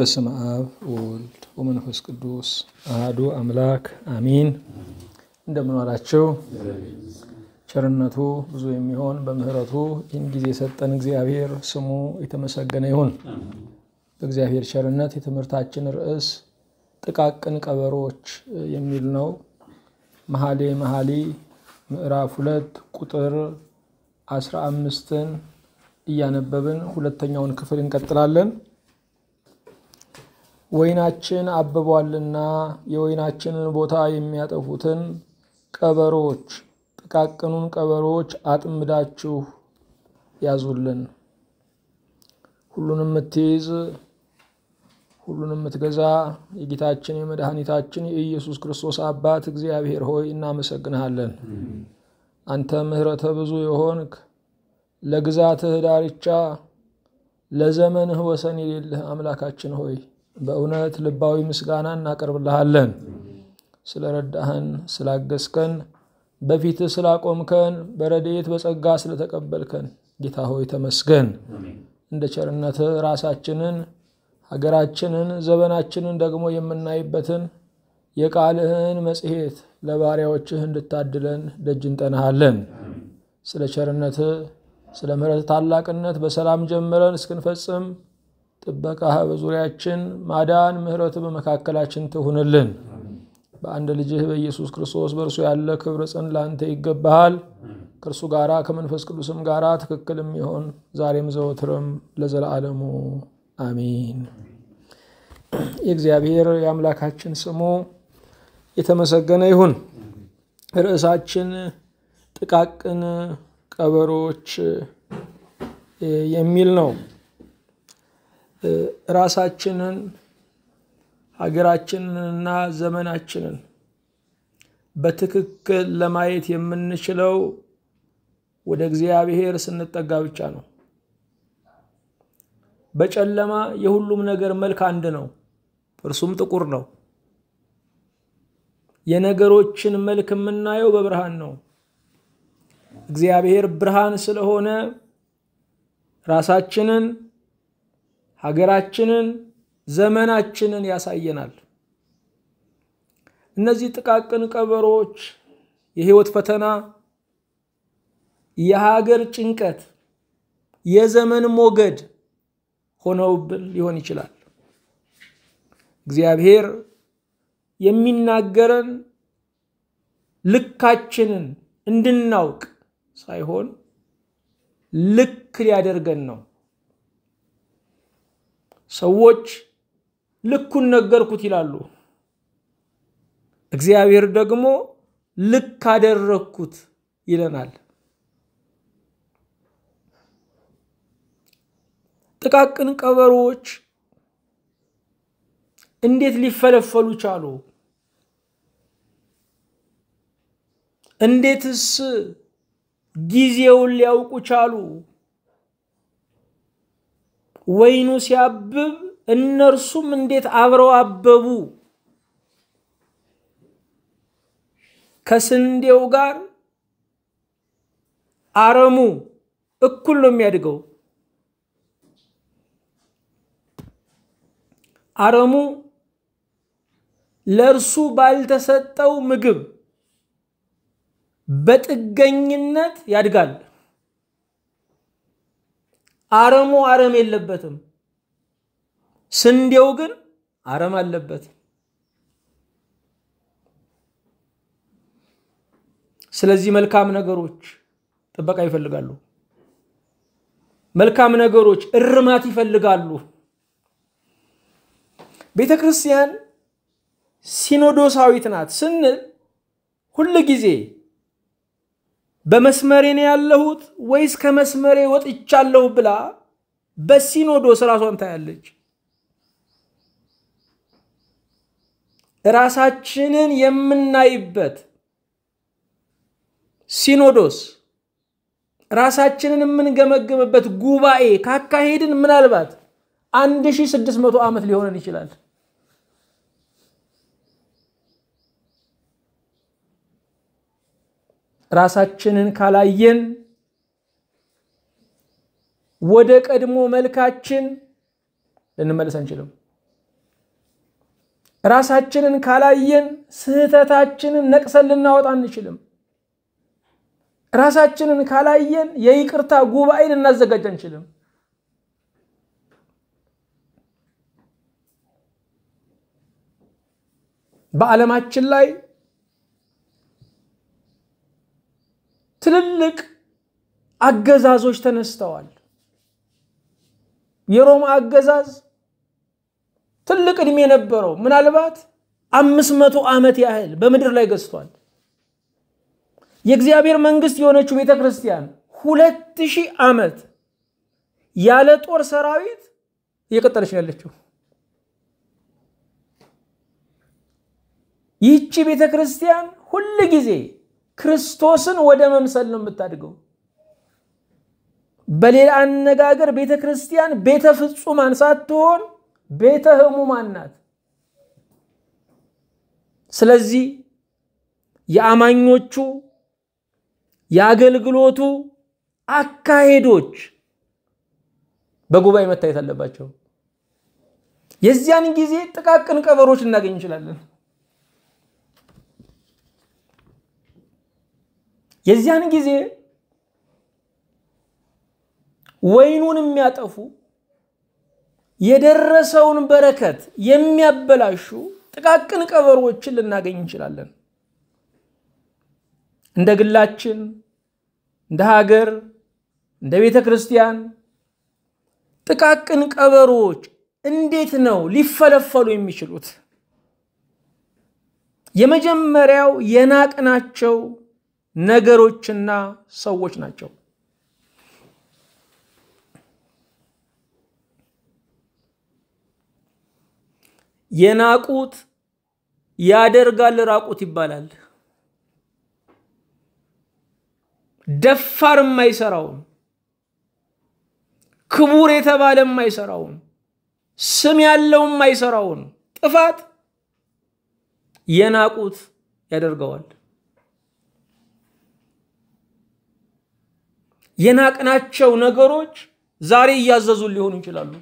በስመ አብ ወወልድ ወመንፈስ ቅዱስ አህዱ አምላክ አሚን። እንደምን ዋላችሁ? ቸርነቱ ብዙ የሚሆን በምሕረቱ ይህን ጊዜ የሰጠን እግዚአብሔር ስሙ የተመሰገነ ይሁን። በእግዚአብሔር ቸርነት የትምህርታችን ርዕስ ጥቃቅን ቀበሮች የሚል ነው። መኃልየ መኃልይ ምዕራፍ ሁለት ቁጥር አስራ አምስትን እያነበብን ሁለተኛውን ክፍል እንቀጥላለን። ወይናችን አብቧልና የወይናችንን ቦታ የሚያጠፉትን ቀበሮች ጥቃቅኑን ቀበሮች አጥምዳችሁ ያዙልን። ሁሉንም የምትይዝ ሁሉንም የምትገዛ የጌታችን የመድኃኒታችን የኢየሱስ ክርስቶስ አባት እግዚአብሔር ሆይ እናመሰግንሃለን። አንተ ምሕረተ ብዙ የሆንክ ለግዛትህ ዳርቻ ለዘመንህ ወሰን የሌለህ አምላካችን ሆይ በእውነት ልባዊ ምስጋና እናቀርብልሃለን። ስለረዳህን፣ ስላገዝከን፣ በፊት ስላቆምከን፣ በረድኤት በጸጋ ስለተቀበልከን ጌታ ሆይ ተመስገን። እንደ ቸርነት ራሳችንን፣ ሀገራችንን፣ ዘመናችንን ደግሞ የምናይበትን የቃልህን መጽሔት ለባሪያዎችህ እንድታድለን ደጅ እንጠናሃለን። ስለ ቸርነት ስለ ምሕረት ታላቅነት በሰላም ጀምረን እስክንፈጽም ጥበቃህ በዙሪያችን፣ ማዳን ምሕረት በመካከላችን ትሁንልን። በአንድ ልጅህ በኢየሱስ ክርስቶስ በእርሱ ያለ ክብር ጽን ለአንተ ይገባሃል። ከእርሱ ጋራ ከመንፈስ ቅዱስም ጋራ ትክክልም ይሆን ዛሬም ዘወትርም ለዘላለሙ አሚን። የእግዚአብሔር የአምላካችን ስሙ የተመሰገነ ይሁን። ርዕሳችን ጥቃቅን ቀበሮች የሚል ነው። ራሳችንን ሀገራችንንና ዘመናችንን በትክክል ለማየት የምንችለው ወደ እግዚአብሔር ስንጠጋ ብቻ ነው። በጨለማ የሁሉም ነገር መልክ አንድ ነው፣ እርሱም ጥቁር ነው። የነገሮችን መልክ የምናየው በብርሃን ነው። እግዚአብሔር ብርሃን ስለሆነ ራሳችንን ሀገራችንን፣ ዘመናችንን ያሳየናል። እነዚህ ጥቃቅን ቀበሮዎች የህይወት ፈተና፣ የሀገር ጭንቀት፣ የዘመን ሞገድ ሆነውብን ሊሆን ይችላል። እግዚአብሔር የሚናገረን ልካችንን እንድናውቅ ሳይሆን ልክ ሊያደርገን ነው። ሰዎች ልኩን ነገርኩት ይላሉ። እግዚአብሔር ደግሞ ልክ አደረግኩት ይለናል። ጥቃቅን ቀበሮዎች እንዴት ሊፈለፈሉ ቻሉ? እንዴትስ ጊዜውን ሊያውቁ ቻሉ? ወይኑ ሲያብብ እነርሱም እንዴት አብረው አበቡ። ከስንዴው ጋር አረሙ እኩል ነው የሚያድገው። አረሙ ለእርሱ ባልተሰጠው ምግብ በጥገኝነት ያድጋል። አረሙ አረም የለበትም። ስንዴው ግን አረም አለበት። ስለዚህ መልካም ነገሮች ጥበቃ ይፈልጋሉ። መልካም ነገሮች እርማት ይፈልጋሉ። ቤተ ክርስቲያን ሲኖዶሳዊት ናት ስንል ሁል ጊዜ በመስመሬ ነው ያለሁት ወይስ ከመስመሬ ወጥቻለሁ ብላ በሲኖዶስ ራሷን ታያለች። ራሳችንን የምናይበት ሲኖዶስ ራሳችንን የምንገመግምበት ጉባኤ ካካሄድን ምናልባት 1600 ዓመት ሊሆነን ይችላል። ራሳችንን ካላየን ወደ ቀድሞ መልካችን ልንመለስ አንችልም። ራሳችንን ካላየን ስህተታችንን ነቅሰን ልናወጣ አንችልም። ራሳችንን ካላየን የይቅርታ ጉባኤ ልናዘጋጅ አንችልም። በዓለማችን ላይ ትልልቅ አገዛዞች ተነስተዋል። የሮማ አገዛዝ ትልቅ ዕድሜ የነበረው ምናልባት አምስት መቶ ዓመት ያህል በምድር ላይ ገዝቷል። የእግዚአብሔር መንግስት የሆነችው ቤተ ክርስቲያን ሁለት ሺህ ዓመት ያለ ጦር ሰራዊት እየቀጠለች ነው ያለችው። ይህቺ ቤተ ክርስቲያን ሁል ጊዜ ክርስቶስን ወደ መምሰል ነው የምታድገው። በሌላ አነጋገር ቤተ ክርስቲያን ቤተ ፍጹማን ሳትሆን ቤተ ህሙማን ናት። ስለዚህ የአማኞቹ የአገልግሎቱ አካሄዶች በጉባኤ መታየት አለባቸው። የዚያን ጊዜ ጥቃቅን ቀበሮች እናገኝ እንችላለን። የዚያን ጊዜ ወይኑን የሚያጠፉ የደረሰውን በረከት የሚያበላሹ ጥቃቅን ቀበሮዎችን ልናገኝ እንችላለን። እንደ ግላችን፣ እንደ ሀገር፣ እንደ ቤተ ክርስቲያን ጥቃቅን ቀበሮዎች እንዴት ነው ሊፈለፈሉ የሚችሉት? የመጀመሪያው የናቅናቸው ነገሮችና ሰዎች ናቸው። የናቁት ያደርጋል ራቁት ይባላል። ደፋር የማይሰራውም ክቡር የተባለ የማይሰራውም ስም ያለው የማይሰራውን ጥፋት የናቁት ያደርገዋል። የናቅናቸው ነገሮች ዛሬ እያዘዙ ሊሆኑ ይችላሉ።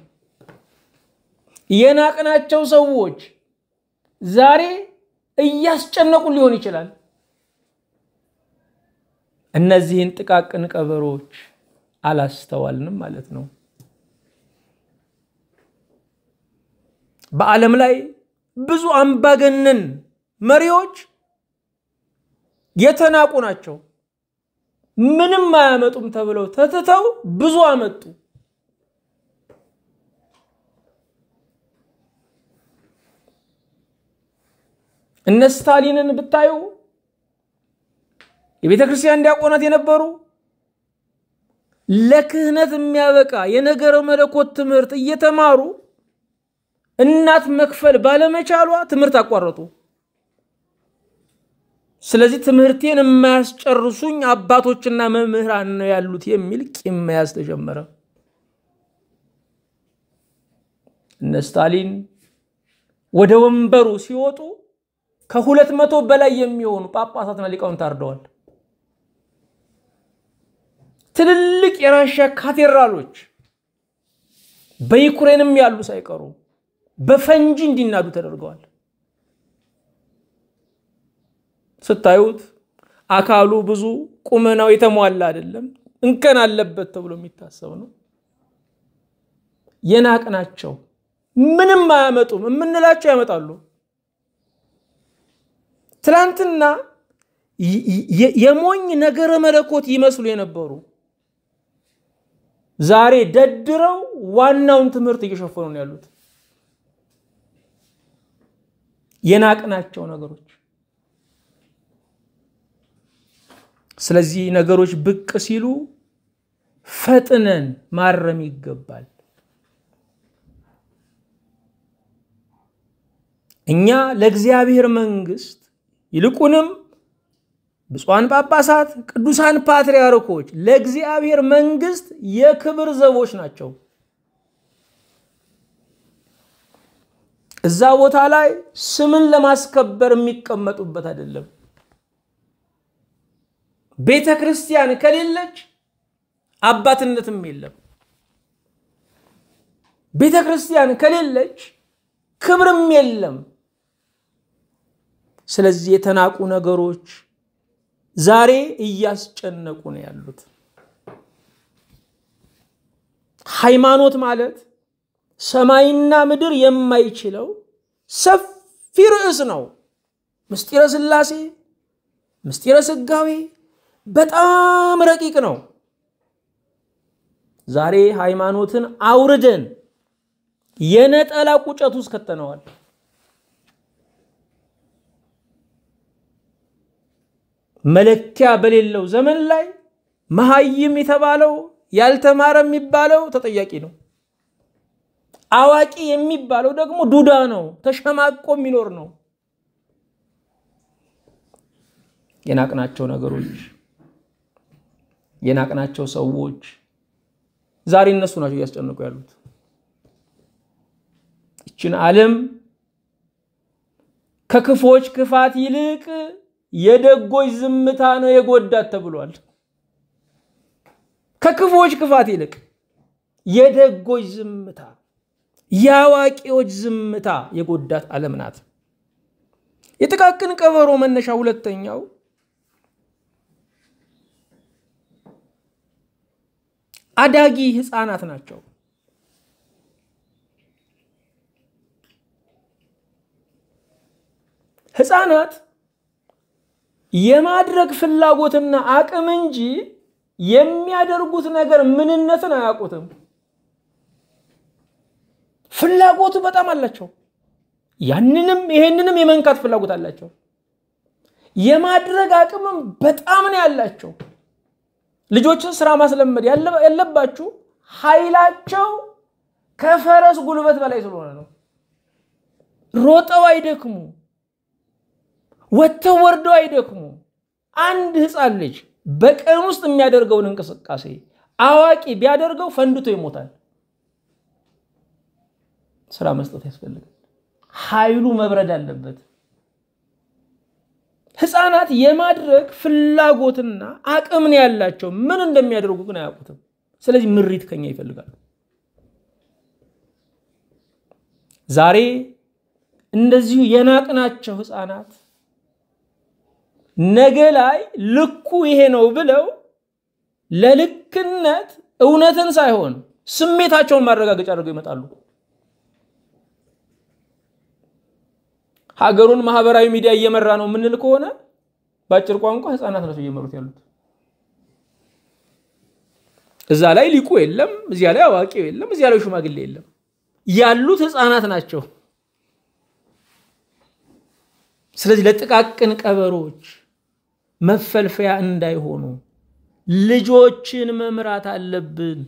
የናቅናቸው ሰዎች ዛሬ እያስጨነቁን ሊሆን ይችላል። እነዚህን ጥቃቅን ቀበሮች አላስተዋልንም ማለት ነው። በዓለም ላይ ብዙ አምባገነን መሪዎች የተናቁ ናቸው። ምንም አያመጡም ተብለው ተትተው ብዙ አመጡ። እነ ስታሊንን ብታዩ የቤተ ክርስቲያን ዲያቆናት የነበሩ ለክህነት የሚያበቃ የነገረ መለኮት ትምህርት እየተማሩ እናት መክፈል ባለመቻሏ ትምህርት አቋረጡ። ስለዚህ ትምህርቴን የማያስጨርሱኝ አባቶችና መምህራን ነው ያሉት የሚል ቂም መያዝ ተጀመረ። እነ ስታሊን ወደ ወንበሩ ሲወጡ ከሁለት መቶ በላይ የሚሆኑ ጳጳሳትና ሊቃውንት ታርደዋል። ትልልቅ የራሻ ካቴድራሎች በዩክሬንም ያሉ ሳይቀሩ በፈንጂ እንዲናዱ ተደርገዋል። ስታዩት አካሉ ብዙ ቁመናው የተሟላ አይደለም፣ እንከን አለበት ተብሎ የሚታሰብ ነው። የናቅናቸው ምንም አያመጡም የምንላቸው ያመጣሉ። ትላንትና የሞኝ ነገረ መለኮት ይመስሉ የነበሩ ዛሬ ደድረው ዋናውን ትምህርት እየሸፈኑ ነው ያሉት የናቅናቸው ነገሮች ስለዚህ ነገሮች ብቅ ሲሉ ፈጥነን ማረም ይገባል። እኛ ለእግዚአብሔር መንግስት ይልቁንም ብፁዓን ጳጳሳት፣ ቅዱሳን ፓትርያርኮች ለእግዚአብሔር መንግስት የክብር ዘቦች ናቸው። እዛ ቦታ ላይ ስምን ለማስከበር የሚቀመጡበት አይደለም። ቤተ ክርስቲያን ከሌለች አባትነትም የለም። ቤተ ክርስቲያን ከሌለች ክብርም የለም። ስለዚህ የተናቁ ነገሮች ዛሬ እያስጨነቁ ነው ያሉት። ሃይማኖት ማለት ሰማይና ምድር የማይችለው ሰፊ ርዕስ ነው። ምስጢረ ስላሴ ምስጢረ ስጋዌ በጣም ረቂቅ ነው። ዛሬ ሃይማኖትን አውርደን የነጠላ ቁጨት ውስጥ ከተነዋል። መለኪያ በሌለው ዘመን ላይ መሀይም የተባለው ያልተማረ የሚባለው ተጠያቂ ነው። አዋቂ የሚባለው ደግሞ ዱዳ ነው፣ ተሸማቆ የሚኖር ነው። የናቅናቸው ነገሮች የናቅናቸው ሰዎች ዛሬ እነሱ ናቸው እያስጨነቁ ያሉት። ይችን ዓለም ከክፎች ክፋት ይልቅ የደጎች ዝምታ ነው የጎዳት ተብሏል። ከክፎች ክፋት ይልቅ የደጎች ዝምታ፣ የአዋቂዎች ዝምታ የጎዳት ዓለም ናት። የጥቃቅን ቀበሮ መነሻ ሁለተኛው አዳጊ ህፃናት ናቸው። ህፃናት የማድረግ ፍላጎትና አቅም እንጂ የሚያደርጉት ነገር ምንነትን አያውቁትም። ፍላጎቱ በጣም አላቸው። ያንንም ይሄንንም የመንካት ፍላጎት አላቸው። የማድረግ አቅምም በጣም ነው ያላቸው። ልጆችን ስራ ማስለመድ ያለባችሁ ኃይላቸው ከፈረስ ጉልበት በላይ ስለሆነ ነው። ሮጠው አይደክሙ፣ ወጥተው ወርደው አይደክሙ። አንድ ህፃን ልጅ በቀን ውስጥ የሚያደርገውን እንቅስቃሴ አዋቂ ቢያደርገው ፈንድቶ ይሞታል። ስራ መስጠት ያስፈልጋል። ኃይሉ መብረድ አለበት። ህፃናት የማድረግ ፍላጎትና አቅምን ያላቸው ምን እንደሚያደርጉ ግን አያውቁትም። ስለዚህ ምሪት ከኛ ይፈልጋሉ። ዛሬ እንደዚሁ የናቅናቸው ህፃናት ነገ ላይ ልኩ ይሄ ነው ብለው ለልክነት እውነትን ሳይሆን ስሜታቸውን ማረጋገጫ አድርገው ይመጣሉ። ሀገሩን ማህበራዊ ሚዲያ እየመራ ነው የምንል ከሆነ በአጭር ቋንቋ ህፃናት ናቸው እየመሩት ያሉት። እዛ ላይ ሊቁ የለም፣ እዚያ ላይ አዋቂ የለም፣ እዚያ ላይ ሽማግሌ የለም። ያሉት ህፃናት ናቸው። ስለዚህ ለጥቃቅን ቀበሮች መፈልፈያ እንዳይሆኑ ልጆችን መምራት አለብን።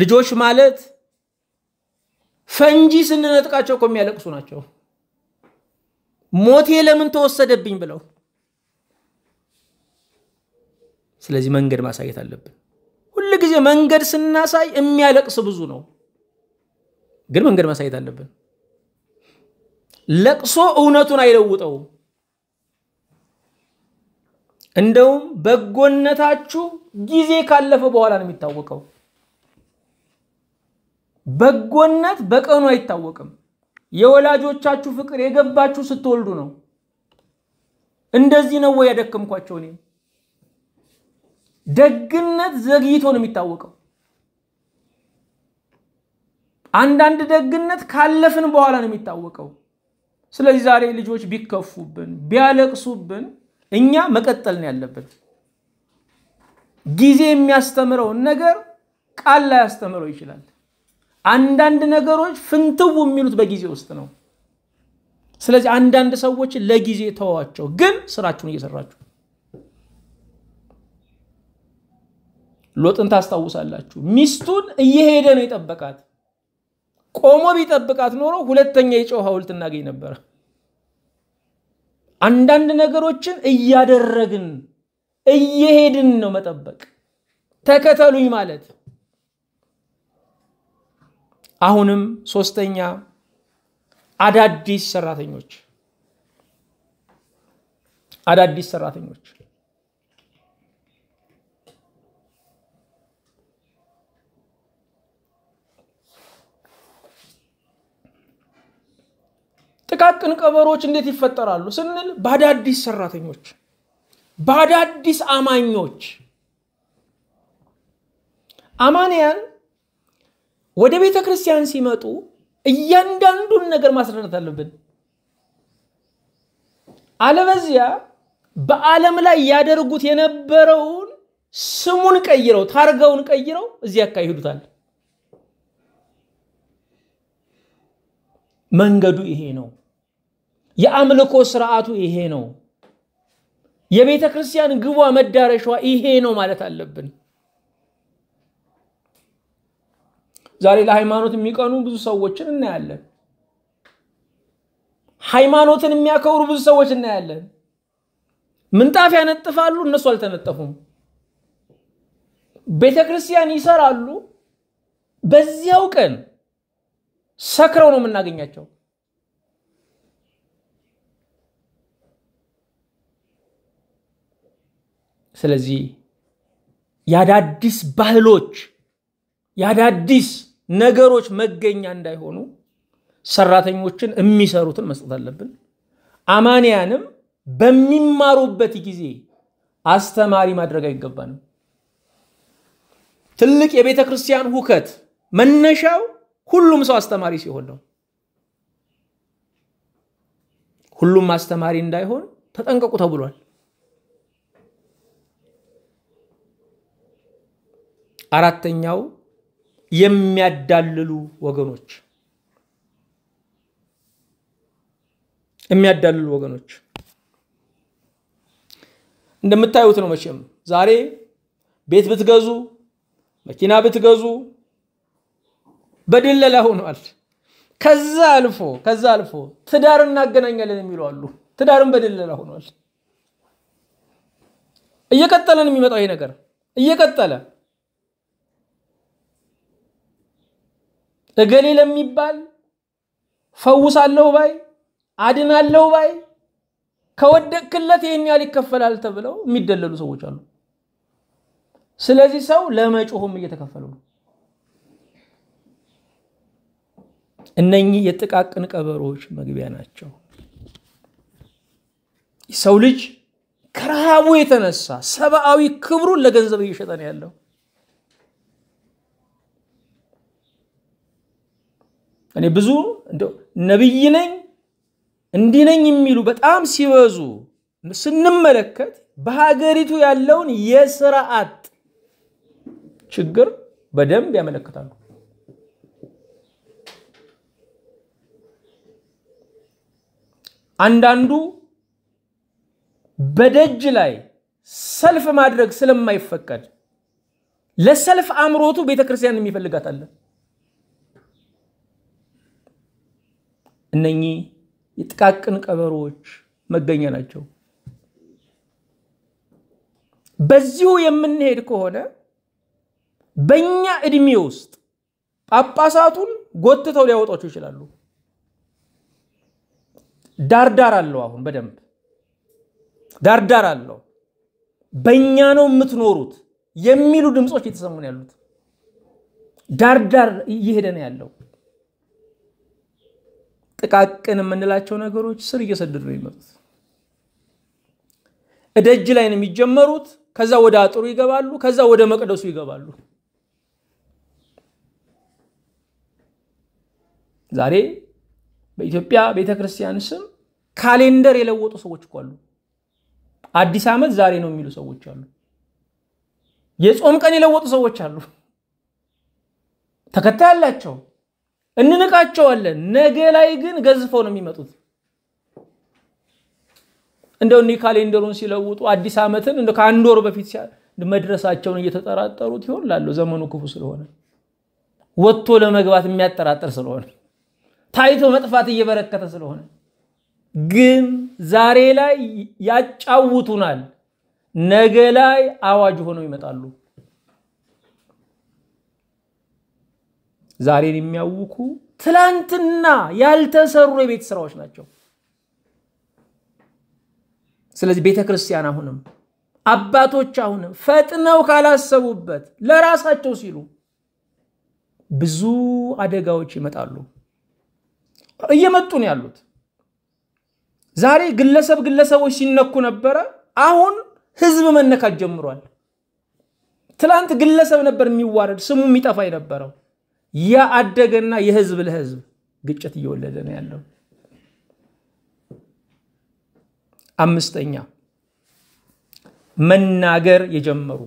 ልጆች ማለት ፈንጂ ስንነጥቃቸው እኮ የሚያለቅሱ ናቸው። ሞቴ ለምን ተወሰደብኝ ብለው። ስለዚህ መንገድ ማሳየት አለብን። ሁል ጊዜ መንገድ ስናሳይ የሚያለቅስ ብዙ ነው፣ ግን መንገድ ማሳየት አለብን። ለቅሶ እውነቱን አይለውጠውም። እንደውም በጎነታችሁ ጊዜ ካለፈ በኋላ ነው የሚታወቀው። በጎነት በቀኑ አይታወቅም። የወላጆቻችሁ ፍቅር የገባችሁ ስትወልዱ ነው። እንደዚህ ነው ወይ ያደከምኳቸው? እኔ ደግነት ዘግይቶ ነው የሚታወቀው። አንዳንድ ደግነት ካለፍን በኋላ ነው የሚታወቀው። ስለዚህ ዛሬ ልጆች ቢከፉብን ቢያለቅሱብን እኛ መቀጠል ነው ያለብን። ጊዜ የሚያስተምረውን ነገር ቃል ላያስተምረው ይችላል። አንዳንድ ነገሮች ፍንትው የሚሉት በጊዜ ውስጥ ነው። ስለዚህ አንዳንድ ሰዎች ለጊዜ ተዋቸው፣ ግን ስራችሁን እየሰራችሁ ሎጥን ታስታውሳላችሁ። ሚስቱን እየሄደ ነው የጠበቃት። ቆሞ ቢጠብቃት ኖሮ ሁለተኛ የጨው ሐውልት እናገኝ ነበረ። አንዳንድ ነገሮችን እያደረግን እየሄድን ነው መጠበቅ፣ ተከተሉኝ ማለት አሁንም ሶስተኛ አዳዲስ ሰራተኞች አዳዲስ ሰራተኞች ጥቃቅን ቀበሮች እንዴት ይፈጠራሉ ስንል በአዳዲስ ሰራተኞች በአዳዲስ አማኞች አማንያን ወደ ቤተ ክርስቲያን ሲመጡ እያንዳንዱን ነገር ማስረዳት አለብን። አለበዚያ በዓለም ላይ ያደርጉት የነበረውን ስሙን ቀይረው ታርጋውን ቀይረው እዚያ ያካሂዱታል። መንገዱ ይሄ ነው። የአምልኮ ስርዓቱ ይሄ ነው። የቤተ ክርስቲያን ግቧ መዳረሻዋ ይሄ ነው ማለት አለብን። ዛሬ ለሃይማኖት የሚቀኑ ብዙ ሰዎችን እናያለን። ሃይማኖትን የሚያከብሩ ብዙ ሰዎች እናያለን። ምንጣፍ ያነጥፋሉ፣ እነሱ አልተነጠፉም። ቤተ ክርስቲያን ይሰራሉ፣ በዚያው ቀን ሰክረው ነው የምናገኛቸው። ስለዚህ የአዳዲስ ባህሎች የአዳዲስ ነገሮች መገኛ እንዳይሆኑ ሰራተኞችን የሚሰሩትን መስጠት አለብን። አማንያንም በሚማሩበት ጊዜ አስተማሪ ማድረግ አይገባንም። ትልቅ የቤተ ክርስቲያን ሁከት መነሻው ሁሉም ሰው አስተማሪ ሲሆን ነው። ሁሉም አስተማሪ እንዳይሆን ተጠንቀቁ ተብሏል። አራተኛው የሚያዳልሉ ወገኖች የሚያዳልሉ ወገኖች እንደምታዩት ነው። መቼም ዛሬ ቤት ብትገዙ፣ መኪና ብትገዙ በድለላ ሆኗል። ከዛ አልፎ ከዛ አልፎ ትዳር እናገናኛለን የሚሉ አሉ። ትዳርም በድለላ ሆኗል። እየቀጠለን የሚመጣው ይሄ ነገር እየቀጠለ እገሌ ለሚባል ፈውሳለሁ ባይ አድናለሁ ባይ ከወደቅክለት ይህን ያህል ይከፈላል ተብለው የሚደለሉ ሰዎች አሉ። ስለዚህ ሰው ለመጮሁም እየተከፈሉ ነው። እነኚህ የጥቃቅን ቀበሮዎች መግቢያ ናቸው። ሰው ልጅ ከረሃቡ የተነሳ ሰብአዊ ክብሩን ለገንዘብ እየሸጠ ነው ያለው። እኔ ብዙ ነቢይ ነኝ እንዲህ ነኝ የሚሉ በጣም ሲበዙ ስንመለከት በሀገሪቱ ያለውን የስርዓት ችግር በደንብ ያመለክታሉ። አንዳንዱ በደጅ ላይ ሰልፍ ማድረግ ስለማይፈቀድ ለሰልፍ አምሮቱ ቤተክርስቲያን የሚፈልጋት አለ። እነኚህ የጥቃቅን ቀበሮዎች መገኛ ናቸው። በዚሁ የምንሄድ ከሆነ በእኛ እድሜ ውስጥ ጳጳሳቱን ጎትተው ሊያወጧቸው ይችላሉ። ዳርዳር አለው። አሁን በደንብ ዳርዳር አለው። በእኛ ነው የምትኖሩት የሚሉ ድምፆች እየተሰሙ ነው ያሉት። ዳርዳር እየሄደ ነው ያለው። ጥቃቅን የምንላቸው ነገሮች ስር እየሰደዱ ነው የሚመጡት። እደጅ ላይ ነው የሚጀመሩት። ከዛ ወደ አጥሩ ይገባሉ። ከዛ ወደ መቅደሱ ይገባሉ። ዛሬ በኢትዮጵያ ቤተ ክርስቲያን ስም ካሌንደር የለወጡ ሰዎች እኮ አሉ። አዲስ ዓመት ዛሬ ነው የሚሉ ሰዎች አሉ። የጾም ቀን የለወጡ ሰዎች አሉ። ተከታይ አላቸው። እንንቃቸዋለን። ነገ ላይ ግን ገዝፈው ነው የሚመጡት። እንደው እኒህ ካሌንደሩን ሲለውጡ አዲስ ዓመትን እንደ ከአንድ ወር በፊት መድረሳቸውን እየተጠራጠሩት ይሆን ላለው ዘመኑ ክፉ ስለሆነ ወጥቶ ለመግባት የሚያጠራጥር ስለሆነ ታይቶ መጥፋት እየበረከተ ስለሆነ ግን ዛሬ ላይ ያጫውቱናል፣ ነገ ላይ አዋጅ ሆነው ይመጣሉ። ዛሬን የሚያውኩ ትላንትና ያልተሰሩ የቤት ስራዎች ናቸው። ስለዚህ ቤተ ክርስቲያን አሁንም አባቶች አሁንም ፈጥነው ካላሰቡበት ለራሳቸው ሲሉ ብዙ አደጋዎች ይመጣሉ። እየመጡ ነው ያሉት። ዛሬ ግለሰብ ግለሰቦች ሲነኩ ነበረ። አሁን ህዝብ መነካት ጀምሯል። ትላንት ግለሰብ ነበር የሚዋረድ ስሙ የሚጠፋ የነበረው። ያአደገና የህዝብ ለህዝብ ግጭት እየወለደ ነው ያለው። አምስተኛ መናገር የጀመሩ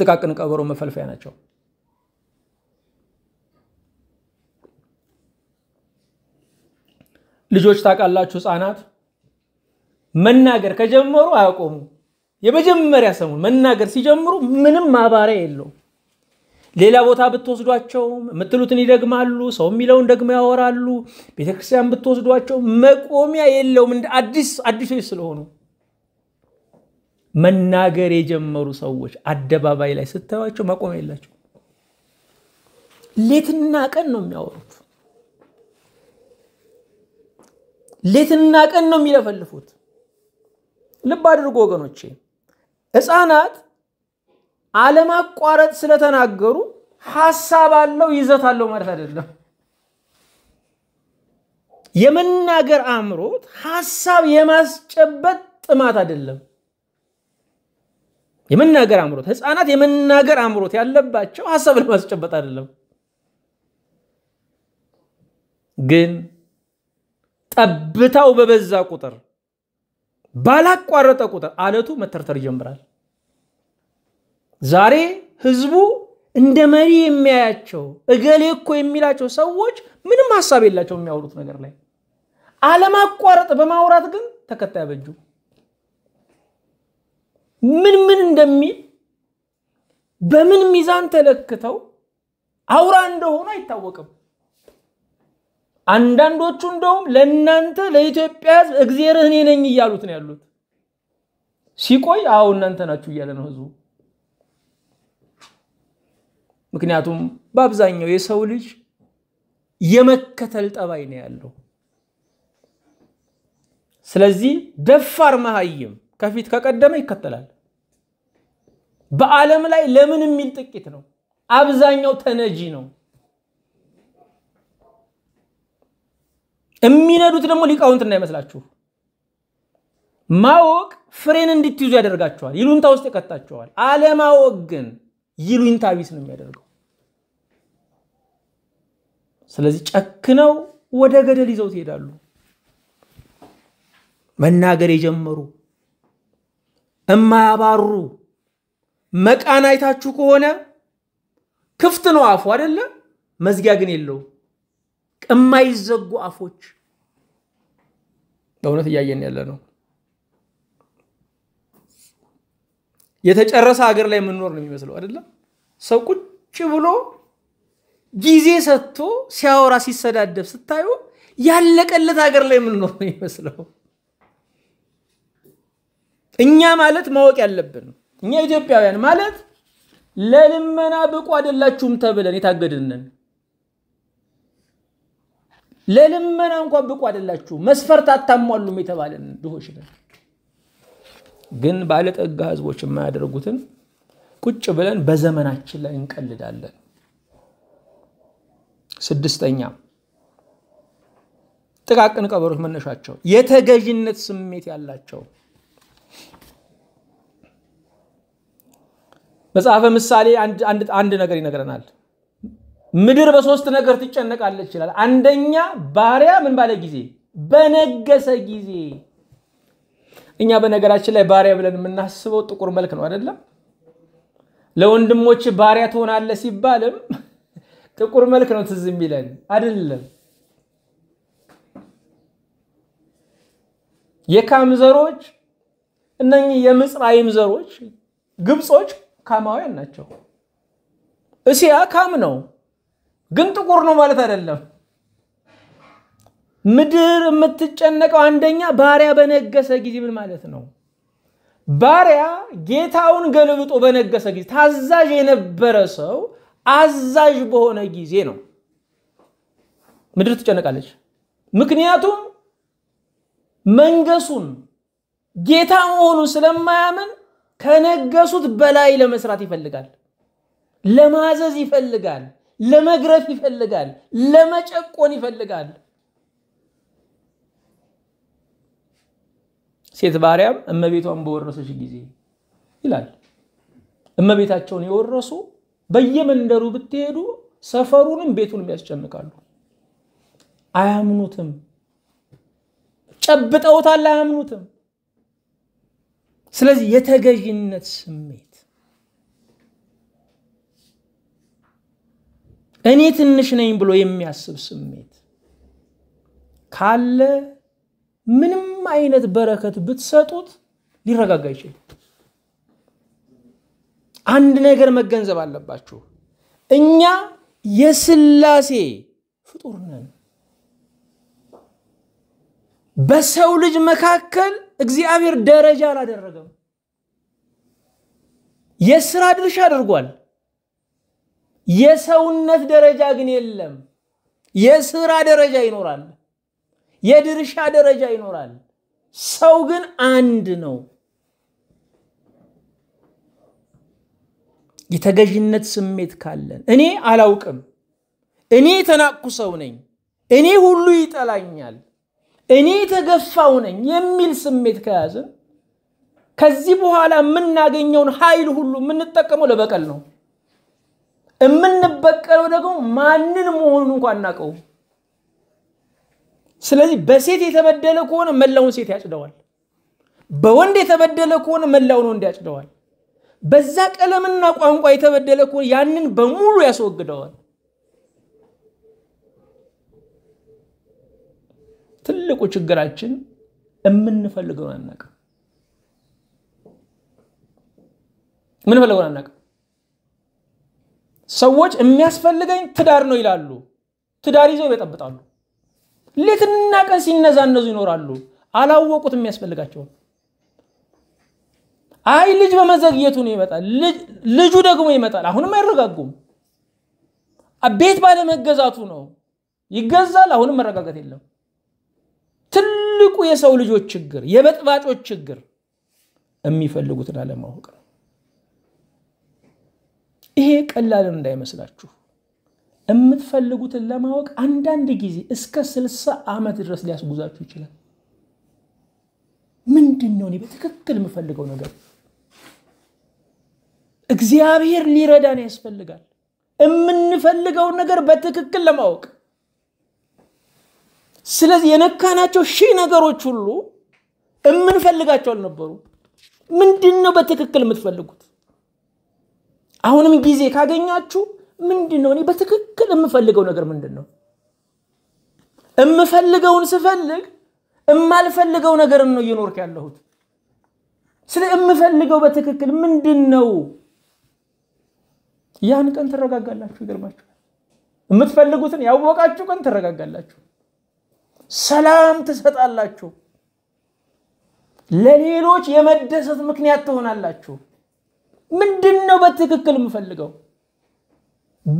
ጥቃቅን ቀበሮ መፈልፈያ ናቸው። ልጆች ታውቃላችሁ፣ ህፃናት መናገር ከጀመሩ አያቆሙ። የመጀመሪያ ሰሙን መናገር ሲጀምሩ ምንም ማባሪያ የለውም። ሌላ ቦታ ብትወስዷቸው የምትሉትን ይደግማሉ። ሰው የሚለውን ደግሞ ያወራሉ። ቤተክርስቲያን ብትወስዷቸው መቆሚያ የለውም። እንደ አዲስ አዲሶች ስለሆኑ መናገር የጀመሩ ሰዎች አደባባይ ላይ ስታዩቸው መቆሚያ የላቸው። ሌትና ቀን ነው የሚያወሩት። ሌትና ቀን ነው የሚለፈልፉት። ልብ አድርጎ ወገኖቼ ህፃናት አለማቋረጥ ስለተናገሩ ሀሳብ አለው ይዘት አለው ማለት አይደለም። የመናገር አእምሮት ሀሳብ የማስጨበጥ ጥማት አይደለም። የመናገር አእምሮት ህፃናት የመናገር አእምሮት ያለባቸው ሀሳብ ለማስጨበጥ አይደለም። ግን ጠብታው በበዛ ቁጥር ባላቋረጠ ቁጥር አለቱ መተርተር ይጀምራል። ዛሬ ህዝቡ እንደ መሪ የሚያያቸው እገሌ እኮ የሚላቸው ሰዎች ምንም ሀሳብ የላቸው የሚያወሩት ነገር ላይ አለማቋረጥ በማውራት ግን ተከታይ በጁ ምን ምን እንደሚል በምን ሚዛን ተለክተው አውራ እንደሆኑ አይታወቅም። አንዳንዶቹ እንደውም ለእናንተ ለኢትዮጵያ ህዝብ እግዜር እኔ ነኝ እያሉት ነው ያሉት። ሲቆይ አዎ እናንተ ናችሁ እያለ ነው ህዝቡ። ምክንያቱም በአብዛኛው የሰው ልጅ የመከተል ጠባይ ነው ያለው። ስለዚህ ደፋር መሀይም ከፊት ከቀደመ ይከተላል። በዓለም ላይ ለምን የሚል ጥቂት ነው። አብዛኛው ተነጂ ነው። የሚነዱት ደግሞ ሊቃውንት እንዳይመስላችሁ። ማወቅ ፍሬን እንድትይዙ ያደርጋችኋል፣ ይሉንታ ውስጥ ይከታችኋል። አለማወቅ ግን ይሉኝታ ቢስ ነው የሚያደርገው። ስለዚህ ጨክነው ወደ ገደል ይዘው ትሄዳሉ። መናገር የጀመሩ እማያባሩ መቃን አይታችሁ ከሆነ ክፍት ነው አፉ አይደለ? መዝጊያ ግን የለውም። የማይዘጉ አፎች በእውነት እያየን ያለ ነው። የተጨረሰ ሀገር ላይ የምንኖር ነው የሚመስለው አይደለም። ሰው ቁጭ ብሎ ጊዜ ሰጥቶ ሲያወራ ሲሰዳደብ ስታዩ ያለቀለት ሀገር ላይ የምንኖር ነው የሚመስለው። እኛ ማለት ማወቅ ያለብን እኛ ኢትዮጵያውያን ማለት ለልመና ብቁ አይደላችሁም ተብለን የታገድንን ለልመና እንኳን ብቁ አይደላችሁ፣ መስፈርት አታሟሉም የተባለን ድሆች ነን። ግን ባለጠጋ ህዝቦች የማያደርጉትን ቁጭ ብለን በዘመናችን ላይ እንቀልዳለን። ስድስተኛ ጥቃቅን ቀበሮች መነሻቸው የተገዥነት ስሜት ያላቸው መጽሐፈ ምሳሌ አንድ ነገር ይነግረናል። ምድር በሶስት ነገር ትጨነቃለች ይችላል። አንደኛ ባሪያ ምን ባለ ጊዜ በነገሰ ጊዜ። እኛ በነገራችን ላይ ባሪያ ብለን የምናስበው ጥቁር መልክ ነው አይደለም። ለወንድሞች ባሪያ ትሆናለ ሲባልም ጥቁር መልክ ነው ትዝ የሚለን አይደለም። የካም ዘሮች እነኚህ የምጽራይም ዘሮች ግብጾች ካማውያን ናቸው። እስያ ካም ነው። ግን ጥቁር ነው ማለት አይደለም። ምድር የምትጨነቀው አንደኛ ባሪያ በነገሰ ጊዜ ምን ማለት ነው? ባሪያ ጌታውን ገልብጦ በነገሰ ጊዜ ታዛዥ የነበረ ሰው አዛዥ በሆነ ጊዜ ነው ምድር ትጨነቃለች። ምክንያቱም መንገሱን ጌታ መሆኑን ስለማያምን ከነገሱት በላይ ለመስራት ይፈልጋል፣ ለማዘዝ ይፈልጋል። ለመግረፍ ይፈልጋል፣ ለመጨቆን ይፈልጋል። ሴት ባሪያም እመቤቷን በወረሰች ጊዜ ይላል። እመቤታቸውን የወረሱ በየመንደሩ ብትሄዱ ሰፈሩንም ቤቱንም ያስጨንቃሉ። አያምኑትም። ጨብጠውታል፣ አያምኑትም። ስለዚህ የተገዥነት ስሜት እኔ ትንሽ ነኝ ብሎ የሚያስብ ስሜት ካለ ምንም አይነት በረከት ብትሰጡት ሊረጋጋ ይችላል። አንድ ነገር መገንዘብ አለባችሁ። እኛ የስላሴ ፍጡር ነን። በሰው ልጅ መካከል እግዚአብሔር ደረጃ አላደረገም፣ የስራ ድርሻ አድርጓል። የሰውነት ደረጃ ግን የለም። የስራ ደረጃ ይኖራል፣ የድርሻ ደረጃ ይኖራል። ሰው ግን አንድ ነው። የተገዥነት ስሜት ካለን እኔ አላውቅም፣ እኔ የተናቅኩ ሰው ነኝ፣ እኔ ሁሉ ይጠላኛል፣ እኔ የተገፋው ነኝ የሚል ስሜት ከያዝን ከዚህ በኋላ የምናገኘውን ኃይል ሁሉ የምንጠቀመው ለበቀል ነው። የምንበቀለው ደግሞ ማንን መሆኑን እንኳን አናቀው። ስለዚህ በሴት የተበደለ ከሆነ መላውን ሴት ያጭደዋል። በወንድ የተበደለ ከሆነ መላውን ወንድ ያጭደዋል። በዛ ቀለምና ቋንቋ የተበደለ ከሆነ ያንን በሙሉ ያስወግደዋል። ትልቁ ችግራችን የምንፈልገውን አናውቅም። ምንፈልገውን አናውቅም። ሰዎች የሚያስፈልገኝ ትዳር ነው ይላሉ። ትዳር ይዘው ይበጠብጣሉ። ሌትና ቀን ሲነዛነዙ ይኖራሉ። አላወቁት የሚያስፈልጋቸውን። አይ ልጅ በመዘግየቱ ነው ይመጣል። ልጁ ደግሞ ይመጣል። አሁንም አይረጋጉም። ቤት ባለመገዛቱ ነው። ይገዛል። አሁንም መረጋጋት የለም። ትልቁ የሰው ልጆች ችግር፣ የበጥባጮች ችግር የሚፈልጉትን አለማወቅ ይሄ ቀላል እንዳይመስላችሁ የምትፈልጉትን ለማወቅ አንዳንድ ጊዜ እስከ ስልሳ ዓመት ድረስ ሊያስጉዛችሁ ይችላል። ምንድን ነው እኔ በትክክል የምፈልገው ነገር? እግዚአብሔር ሊረዳን ያስፈልጋል። የምንፈልገውን ነገር በትክክል ለማወቅ ስለዚህ የነካናቸው ሺህ ነገሮች ሁሉ የምንፈልጋቸው አልነበሩ። ምንድን ነው በትክክል የምትፈልጉት? አሁንም ጊዜ ካገኛችሁ ምንድን ነው እኔ በትክክል የምፈልገው ነገር ምንድን ነው? የምፈልገውን ስፈልግ የማልፈልገው ነገርን ነው እየኖርክ ያለሁት። ስለ የምፈልገው በትክክል ምንድን ነው? ያን ቀን ትረጋጋላችሁ። ይገርማችኋል። የምትፈልጉትን ያወቃችሁ ቀን ትረጋጋላችሁ፣ ሰላም ትሰጣላችሁ፣ ለሌሎች የመደሰት ምክንያት ትሆናላችሁ። ምንድን ነው በትክክል የምፈልገው?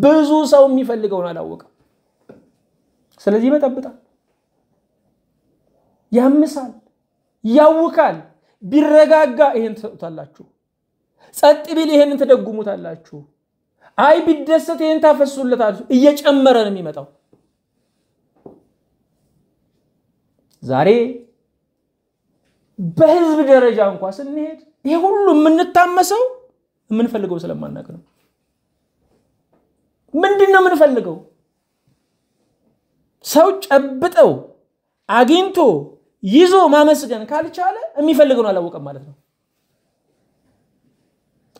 ብዙ ሰው የሚፈልገውን አላወቀም። ስለዚህ ይበጠብጣል፣ ያምሳል፣ ያውካል። ቢረጋጋ ይሄን ትሰጡታላችሁ፣ ጸጥ ቢል ይሄንን ትደጉሙታላችሁ፣ አይ ቢደሰት ይሄን ታፈሱለታል። እየጨመረ ነው የሚመጣው። ዛሬ በህዝብ ደረጃ እንኳ ስንሄድ ይሄ ሁሉ የምንታመሰው የምንፈልገው ስለማናቅ ነው። ምንድን ነው የምንፈልገው? ሰው ጨብጠው አግኝቶ ይዞ ማመስገን ካልቻለ የሚፈልገውን አላወቀም ማለት ነው።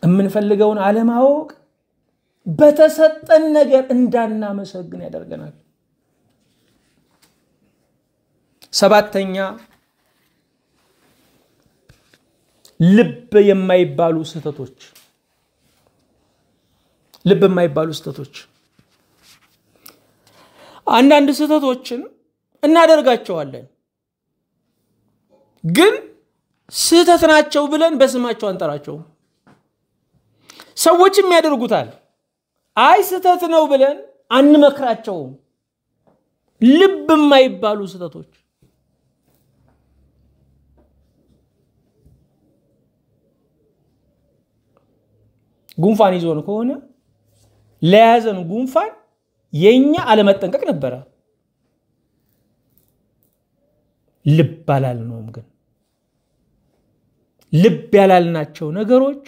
የምንፈልገውን አለማወቅ በተሰጠን ነገር እንዳናመሰግን ያደርገናል። ሰባተኛ ልብ የማይባሉ ስህተቶች ልብ የማይባሉ ስህተቶች አንዳንድ ስህተቶችን እናደርጋቸዋለን ግን ስህተት ናቸው ብለን በስማቸው አንጠራቸውም ሰዎችም ያደርጉታል አይ ስህተት ነው ብለን አንመክራቸውም ልብ የማይባሉ ስህተቶች ጉንፋን ይዞን ከሆነ ለያዘን ጉንፋን የእኛ አለመጠንቀቅ ነበረ። ልብ አላልነውም። ግን ልብ ያላልናቸው ነገሮች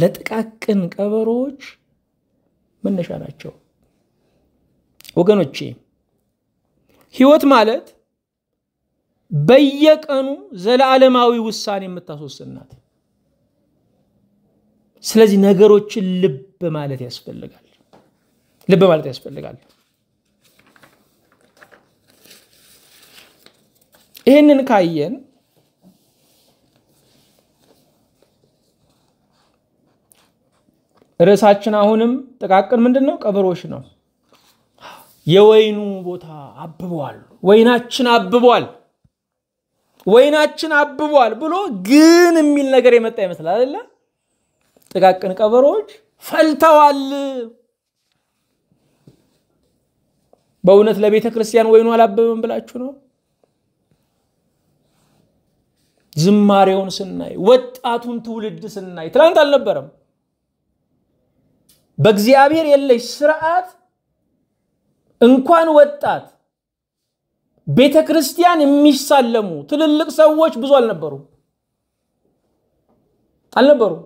ለጥቃቅን ቀበሮዎች መነሻ ናቸው። ወገኖቼ ህይወት ማለት በየቀኑ ዘለዓለማዊ ውሳኔ የምታስወስናት ስለዚህ ነገሮችን ልብ ማለት ያስፈልጋል። ልብ ማለት ያስፈልጋል። ይህንን ካየን ርዕሳችን አሁንም ጥቃቅን ምንድን ነው? ቀበሮች ነው። የወይኑ ቦታ አብቧል፣ ወይናችን አብቧል፣ ወይናችን አብቧል ብሎ ግን የሚል ነገር የመጣ ይመስላል አይደለም? ጥቃቅን ቀበሮዎች ፈልተዋል። በእውነት ለቤተ ክርስቲያን ወይኑ አላበበም ብላችሁ ነው? ዝማሬውን ስናይ፣ ወጣቱን ትውልድ ስናይ፣ ትናንት አልነበረም። በእግዚአብሔር የለሽ ስርዓት እንኳን ወጣት ቤተ ክርስቲያን የሚሳለሙ ትልልቅ ሰዎች ብዙ አልነበሩ አልነበሩም።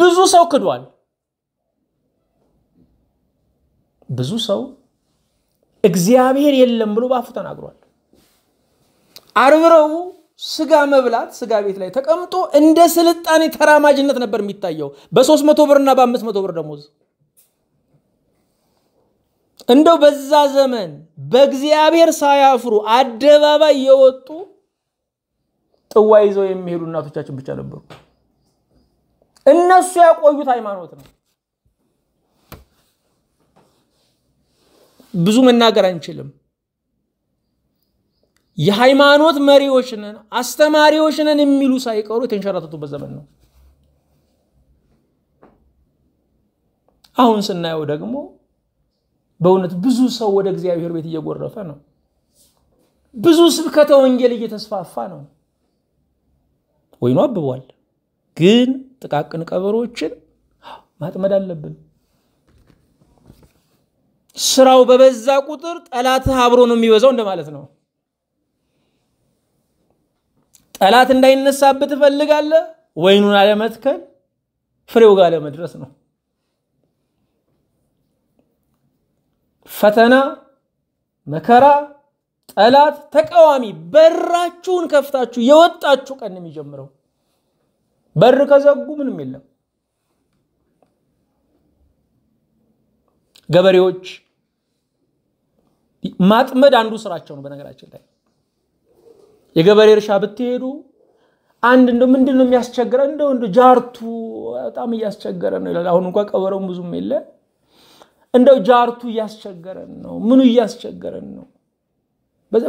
ብዙ ሰው ክዷል። ብዙ ሰው እግዚአብሔር የለም ብሎ ባፉ ተናግሯል። አርብረው ስጋ መብላት ስጋ ቤት ላይ ተቀምጦ እንደ ስልጣኔ ተራማጅነት ነበር የሚታየው በሶስት መቶ ብር እና በአምስት መቶ ብር ደሞዝ። እንደው በዛ ዘመን በእግዚአብሔር ሳያፍሩ አደባባይ የወጡ ጥዋ ይዘው የሚሄዱ እናቶቻችን ብቻ ነበሩ። እነሱ ያቆዩት ሃይማኖት ነው። ብዙ መናገር አንችልም። የሃይማኖት መሪዎች ነን፣ አስተማሪዎች ነን የሚሉ ሳይቀሩ የተንሸራተቱበት ዘመን ነው። አሁን ስናየው ደግሞ በእውነት ብዙ ሰው ወደ እግዚአብሔር ቤት እየጎረፈ ነው። ብዙ ስብከተ ወንጌል እየተስፋፋ ነው። ወይኑ አብቧል። ግን ጥቃቅን ቀበሮችን ማጥመድ አለብን። ስራው በበዛ ቁጥር ጠላትህ አብሮ ነው የሚበዛው እንደማለት ነው። ጠላት እንዳይነሳብህ ትፈልጋለህ። ወይኑን አለመትከል ፍሬው ጋር ለመድረስ ነው። ፈተና፣ መከራ፣ ጠላት፣ ተቃዋሚ በራችሁን ከፍታችሁ የወጣችሁ ቀን የሚጀምረው በር ከዘጉ ምንም የለም። ገበሬዎች ማጥመድ አንዱ ስራቸው ነው። በነገራችን ላይ የገበሬ እርሻ ብትሄዱ አንድ እንደው ምንድን ነው የሚያስቸግረን? እንደው እንደ ጃርቱ በጣም እያስቸገረ ነው ይላል። አሁን እንኳ ቀበረውም ብዙም የለ። እንደው ጃርቱ እያስቸገረን ነው፣ ምኑ እያስቸገረን ነው።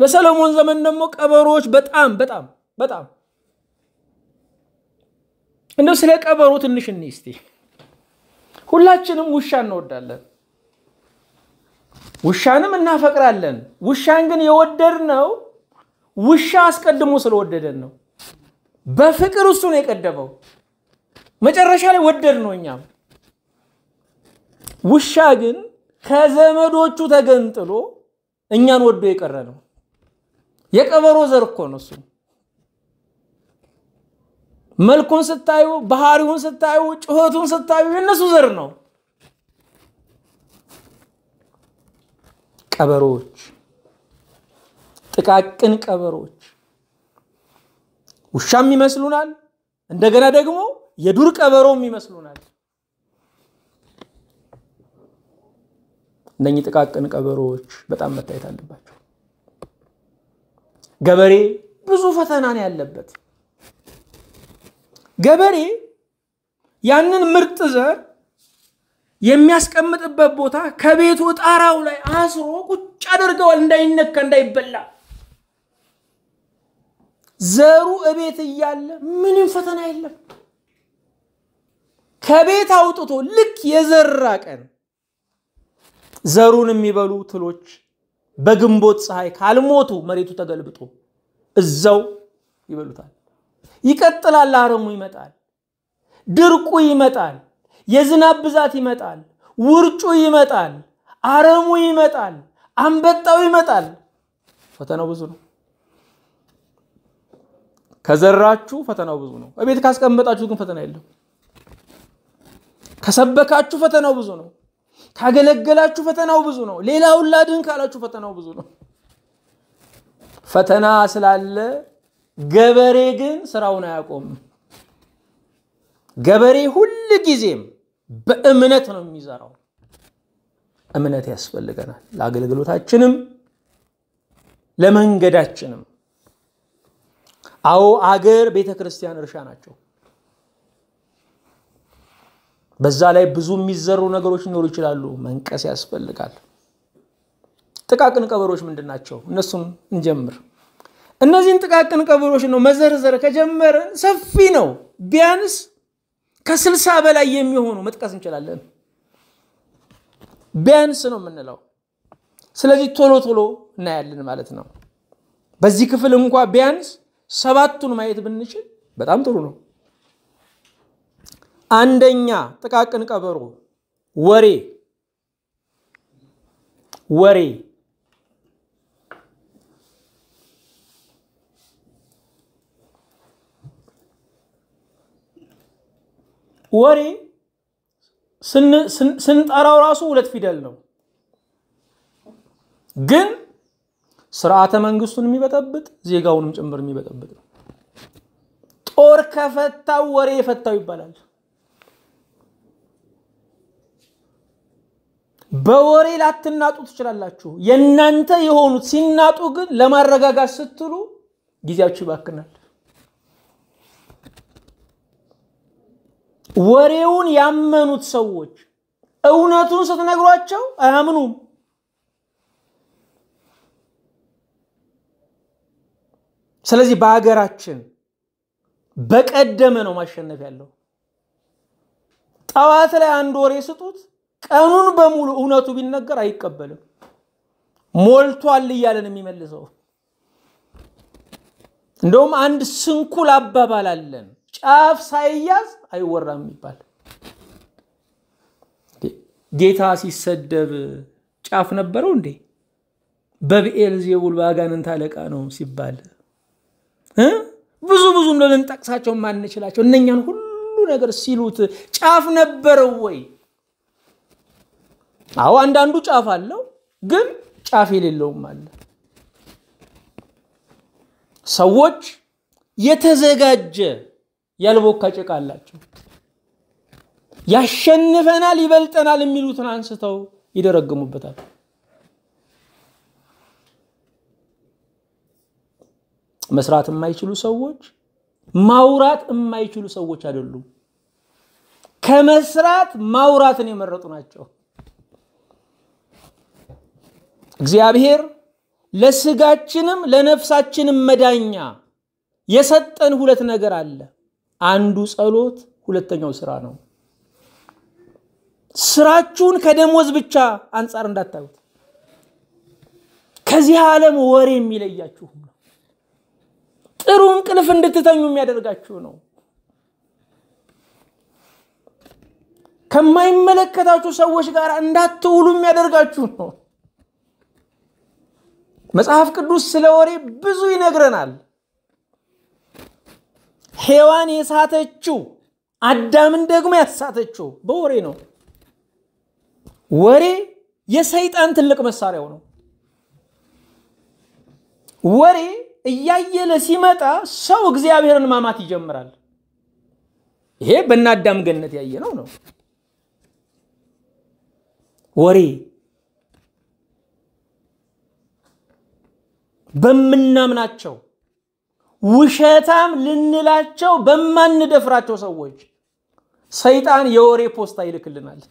በሰለሞን ዘመን ደግሞ ቀበሮዎች በጣም በጣም በጣም እንደው ስለ ቀበሮ ትንሽ እኔ እስቲ ሁላችንም ውሻ እንወዳለን፣ ውሻንም እናፈቅራለን። ውሻን ግን የወደድነው ውሻ አስቀድሞ ስለወደደን ነው። በፍቅር እሱ ነው የቀደመው። መጨረሻ ላይ ወደድ ነው እኛም። ውሻ ግን ከዘመዶቹ ተገንጥሎ እኛን ወዶ የቀረ ነው። የቀበሮ ዘር እኮ ነው እሱ። መልኩን ስታዩ፣ ባህሪውን ስታዩ፣ ጩኸቱን ስታዩ የእነሱ ዘር ነው። ቀበሮዎች ጥቃቅን ቀበሮዎች ውሻም ይመስሉናል። እንደገና ደግሞ የዱር ቀበሮም ይመስሉናል። እነኚህ ጥቃቅን ቀበሮዎች በጣም መታየት አለባቸው። ገበሬ ብዙ ፈተናን ያለበት ገበሬ ያንን ምርጥ ዘር የሚያስቀምጥበት ቦታ ከቤቱ ጣራው ላይ አስሮ ቁጭ አድርገዋል፣ እንዳይነካ እንዳይበላ። ዘሩ እቤት እያለ ምንም ፈተና የለም። ከቤት አውጥቶ ልክ የዘራ ቀን ዘሩን የሚበሉ ትሎች በግንቦት ፀሐይ ካልሞቱ መሬቱ ተገልብጦ እዛው ይበሉታል። ይቀጥላል። አረሙ ይመጣል፣ ድርቁ ይመጣል፣ የዝናብ ብዛት ይመጣል፣ ውርጩ ይመጣል፣ አረሙ ይመጣል፣ አንበጣው ይመጣል። ፈተናው ብዙ ነው። ከዘራችሁ ፈተናው ብዙ ነው። እቤት ካስቀመጣችሁ ግን ፈተና የለም። ከሰበካችሁ ፈተናው ብዙ ነው። ካገለገላችሁ ፈተናው ብዙ ነው። ሌላውን ላድን ካላችሁ ፈተናው ብዙ ነው። ፈተና ስላለ ገበሬ ግን ስራውን አያቆም። ገበሬ ሁል ጊዜም በእምነት ነው የሚዘራው። እምነት ያስፈልገናል፣ ለአገልግሎታችንም ለመንገዳችንም። አዎ አገር፣ ቤተ ክርስቲያን እርሻ ናቸው። በዛ ላይ ብዙ የሚዘሩ ነገሮች ሊኖሩ ይችላሉ። መንቀስ ያስፈልጋል። ጥቃቅን ቀበሮች ምንድን ናቸው? እነሱን እንጀምር። እነዚህን ጥቃቅን ቀበሮች ነው መዘርዘር ከጀመረ ሰፊ ነው። ቢያንስ ከስልሳ በላይ የሚሆኑ መጥቀስ እንችላለን። ቢያንስ ነው የምንለው። ስለዚህ ቶሎ ቶሎ እናያለን ማለት ነው። በዚህ ክፍል እንኳ ቢያንስ ሰባቱን ማየት ብንችል በጣም ጥሩ ነው። አንደኛ ጥቃቅን ቀበሮ ወሬ ወሬ ወሬ ስንጠራው ራሱ ሁለት ፊደል ነው፣ ግን ስርዓተ መንግስቱን የሚበጠብጥ ዜጋውንም ጭምር የሚበጠብጥ ነው። ጦር ከፈታው ወሬ የፈታው ይባላል። በወሬ ላትናጡ ትችላላችሁ። የእናንተ የሆኑት ሲናጡ ግን ለማረጋጋት ስትሉ ጊዜያችሁ ይባክናል። ወሬውን ያመኑት ሰዎች እውነቱን ስትነግሯቸው አያምኑም። ስለዚህ በሀገራችን በቀደመ ነው ማሸነፍ ያለው። ጠዋት ላይ አንድ ወሬ ስጡት፣ ቀኑን በሙሉ እውነቱ ቢነገር አይቀበልም። ሞልቷል እያለን የሚመልሰው እንደውም አንድ ስንኩል አባባል አለን። ጫፍ ሳይያዝ አይወራም የሚባል ጌታ ሲሰደብ ጫፍ ነበረው እንዴ? በብኤል ዜቡል በአጋንንት አለቃ ነው ሲባል ብዙ ብዙ ልንጠቅሳቸው ማንችላቸው እነኛን ሁሉ ነገር ሲሉት ጫፍ ነበረው ወይ? አዎ አንዳንዱ ጫፍ አለው፣ ግን ጫፍ የሌለውም አለ። ሰዎች የተዘጋጀ ያልቦካ ጭቃ አላቸው። ያሸንፈናል፣ ይበልጠናል የሚሉትን አንስተው ይደረግሙበታል። መስራት የማይችሉ ሰዎች ማውራት የማይችሉ ሰዎች አይደሉም። ከመስራት ማውራትን የመረጡ ናቸው። እግዚአብሔር ለስጋችንም ለነፍሳችንም መዳኛ የሰጠን ሁለት ነገር አለ። አንዱ ጸሎት፣ ሁለተኛው ስራ ነው። ስራችሁን ከደሞዝ ብቻ አንጻር እንዳታዩት። ከዚህ ዓለም ወሬ የሚለያችሁ ነው። ጥሩ እንቅልፍ እንድትተኙ የሚያደርጋችሁ ነው። ከማይመለከታችሁ ሰዎች ጋር እንዳትውሉ የሚያደርጋችሁ ነው። መጽሐፍ ቅዱስ ስለ ወሬ ብዙ ይነግረናል። ሔዋን የሳተችው አዳምን ደግሞ ያሳተችው በወሬ ነው። ወሬ የሰይጣን ትልቅ መሳሪያው ነው። ወሬ እያየለ ሲመጣ ሰው እግዚአብሔርን ማማት ይጀምራል። ይሄ በእነ አዳም ገነት ያየነው ነው። ወሬ በምናምናቸው ውሸታም ልንላቸው በማንደፍራቸው ሰዎች ሰይጣን የወሬ ፖስታ ይልክልናል።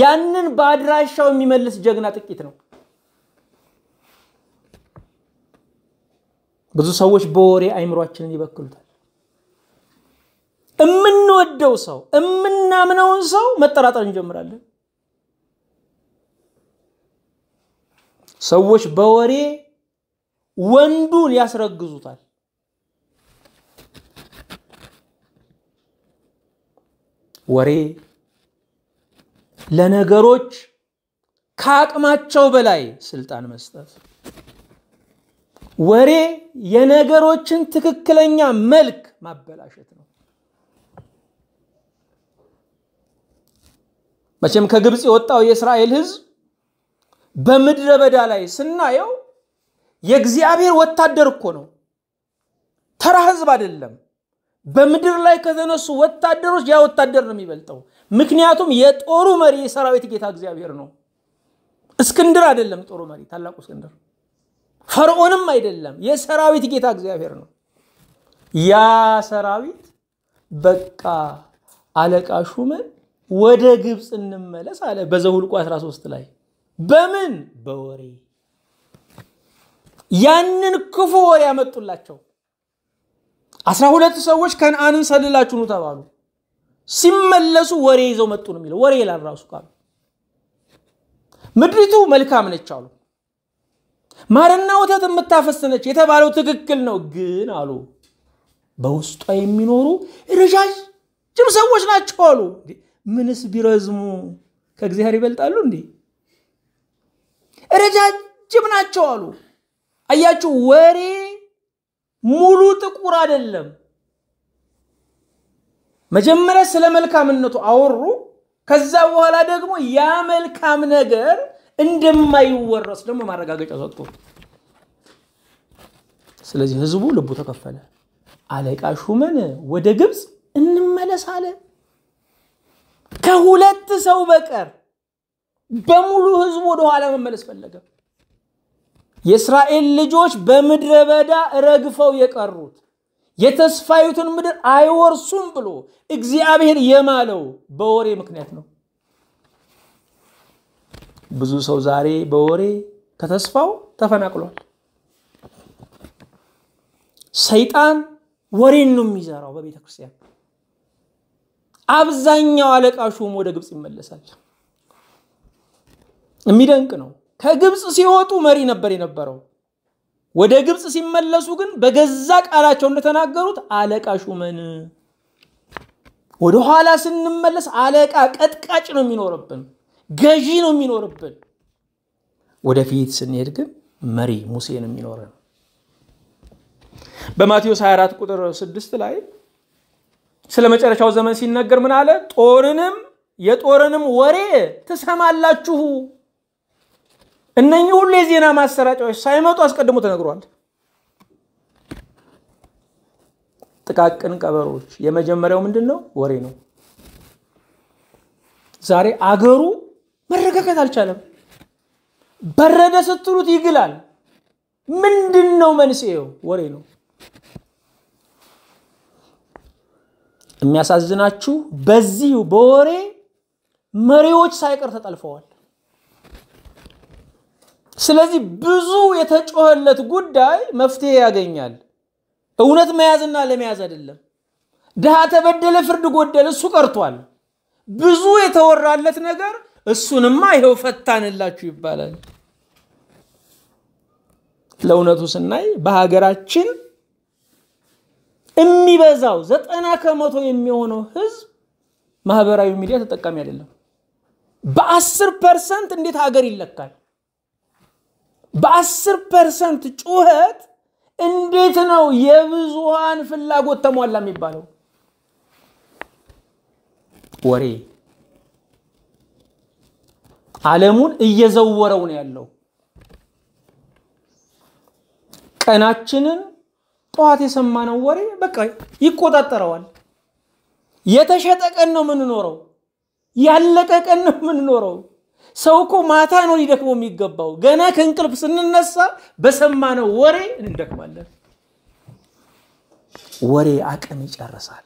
ያንን በአድራሻው የሚመልስ ጀግና ጥቂት ነው። ብዙ ሰዎች በወሬ አይምሯችንን ይበክሉታል። እምንወደው ሰው እምናምነውን ሰው መጠራጠር እንጀምራለን። ሰዎች በወሬ ወንዱን ያስረግዙታል። ወሬ ለነገሮች ከአቅማቸው በላይ ስልጣን መስጠት፣ ወሬ የነገሮችን ትክክለኛ መልክ ማበላሸት ነው። መቼም ከግብፅ የወጣው የእስራኤል ህዝብ በምድረ በዳ ላይ ስናየው የእግዚአብሔር ወታደር እኮ ነው። ተራ ህዝብ አይደለም። በምድር ላይ ከተነሱ ወታደሮች ያ ወታደር ነው የሚበልጠው። ምክንያቱም የጦሩ መሪ የሰራዊት ጌታ እግዚአብሔር ነው። እስክንድር አይደለም ጦሩ መሪ፣ ታላቁ እስክንድር ፈርዖንም አይደለም። የሰራዊት ጌታ እግዚአብሔር ነው። ያ ሰራዊት በቃ አለቃ ሹመን ወደ ግብፅ እንመለስ አለ በዘሁልቁ 13 ላይ በምን በወሬ ያንን ክፉ ወሬ ያመጡላቸው። አስራ ሁለት ሰዎች ከነአንን ሰልላችሁ ኑ ተባሉ። ሲመለሱ ወሬ ይዘው መጡ ነው የሚለው። ወሬ ይላል ራሱ ቃሉ። ምድሪቱ መልካም ነች አሉ። ማርና ወተት የምታፈስ ነች የተባለው ትክክል ነው፣ ግን አሉ በውስጧ የሚኖሩ ረዣዥም ሰዎች ናቸው አሉ። ምንስ ቢረዝሙ ከእግዚአብሔር ይበልጣሉ እንዴ? ረጃጅም ናቸው አሉ። አያችሁ፣ ወሬ ሙሉ ጥቁር አይደለም። መጀመሪያ ስለ መልካምነቱ አወሩ። ከዛ በኋላ ደግሞ ያ መልካም ነገር እንደማይወረስ ደግሞ ማረጋገጫ ሰጡ። ስለዚህ ህዝቡ ልቡ ተከፈለ። አለቃ ሹመን ወደ ግብፅ እንመለስ አለ። ከሁለት ሰው በቀር በሙሉ ህዝቡ ወደኋላ መመለስ ፈለገ። የእስራኤል ልጆች በምድረ በዳ ረግፈው የቀሩት የተስፋዩትን ምድር አይወርሱም ብሎ እግዚአብሔር የማለው በወሬ ምክንያት ነው። ብዙ ሰው ዛሬ በወሬ ከተስፋው ተፈናቅሏል። ሰይጣን ወሬን ነው የሚዘራው በቤተ ክርስቲያን። አብዛኛው አለቃ ሹም ወደ ግብፅ ይመለሳል። የሚደንቅ ነው። ከግብፅ ሲወጡ መሪ ነበር የነበረው። ወደ ግብፅ ሲመለሱ ግን በገዛ ቃላቸው እንደተናገሩት አለቃ ሹመን። ወደ ኋላ ስንመለስ አለቃ ቀጥቃጭ ነው የሚኖርብን፣ ገዢ ነው የሚኖርብን። ወደፊት ስንሄድ ግን መሪ ሙሴ ነው የሚኖረን። በማቴዎስ 24 ቁጥር 6 ላይ ስለ መጨረሻው ዘመን ሲነገር ምን አለ? ጦርንም የጦርንም ወሬ ትሰማላችሁ እነኚህ ሁሉ የዜና ማሰራጫዎች ሳይመጡ አስቀድሞ ተነግሯል። ጥቃቅን ቀበሮች የመጀመሪያው ምንድን ነው? ወሬ ነው። ዛሬ አገሩ መረጋጋት አልቻለም። በረደ ስትሉት ይግላል። ምንድን ነው መንስኤው? ወሬ ነው። የሚያሳዝናችሁ በዚሁ በወሬ መሪዎች ሳይቀር ተጠልፈዋል። ስለዚህ ብዙ የተጮኸለት ጉዳይ መፍትሄ ያገኛል። እውነት መያዝና ለመያዝ አይደለም። ድሃ ተበደለ፣ ፍርድ ጎደል፣ እሱ ቀርቷል። ብዙ የተወራለት ነገር እሱንማ ይኸው ፈታንላችሁ ይባላል። ለእውነቱ ስናይ በሀገራችን የሚበዛው ዘጠና ከመቶ የሚሆነው ህዝብ ማህበራዊ ሚዲያ ተጠቃሚ አይደለም። በአስር ፐርሰንት እንዴት ሀገር ይለካል? በአስር ፐርሰንት ጩኸት እንዴት ነው የብዙሃን ፍላጎት ተሟላ የሚባለው? ወሬ ዓለሙን እየዘወረው ነው ያለው። ቀናችንን ጠዋት የሰማነው ወሬ በቃ ይቆጣጠረዋል። የተሸጠ ቀን ነው የምንኖረው። ያለቀ ቀን ነው የምንኖረው። ሰው እኮ ማታ ነው ሊደክመው የሚገባው። ገና ከእንቅልፍ ስንነሳ በሰማነው ወሬ እንደክማለን። ወሬ አቅም ይጨርሳል።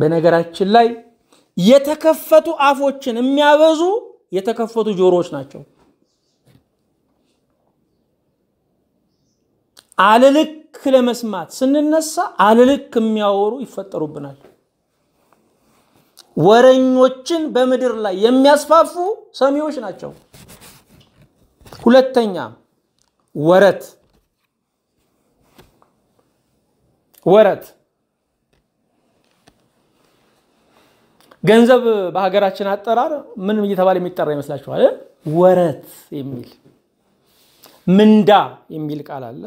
በነገራችን ላይ የተከፈቱ አፎችን የሚያበዙ የተከፈቱ ጆሮዎች ናቸው። አለልክ ለመስማት ስንነሳ አለልክ የሚያወሩ ይፈጠሩብናል። ወረኞችን በምድር ላይ የሚያስፋፉ ሰሚዎች ናቸው። ሁለተኛ ወረት ወረት ገንዘብ በሀገራችን አጠራር ምን እየተባለ የሚጠራ ይመስላችኋል? ወረት የሚል ምንዳ የሚል ቃል አለ።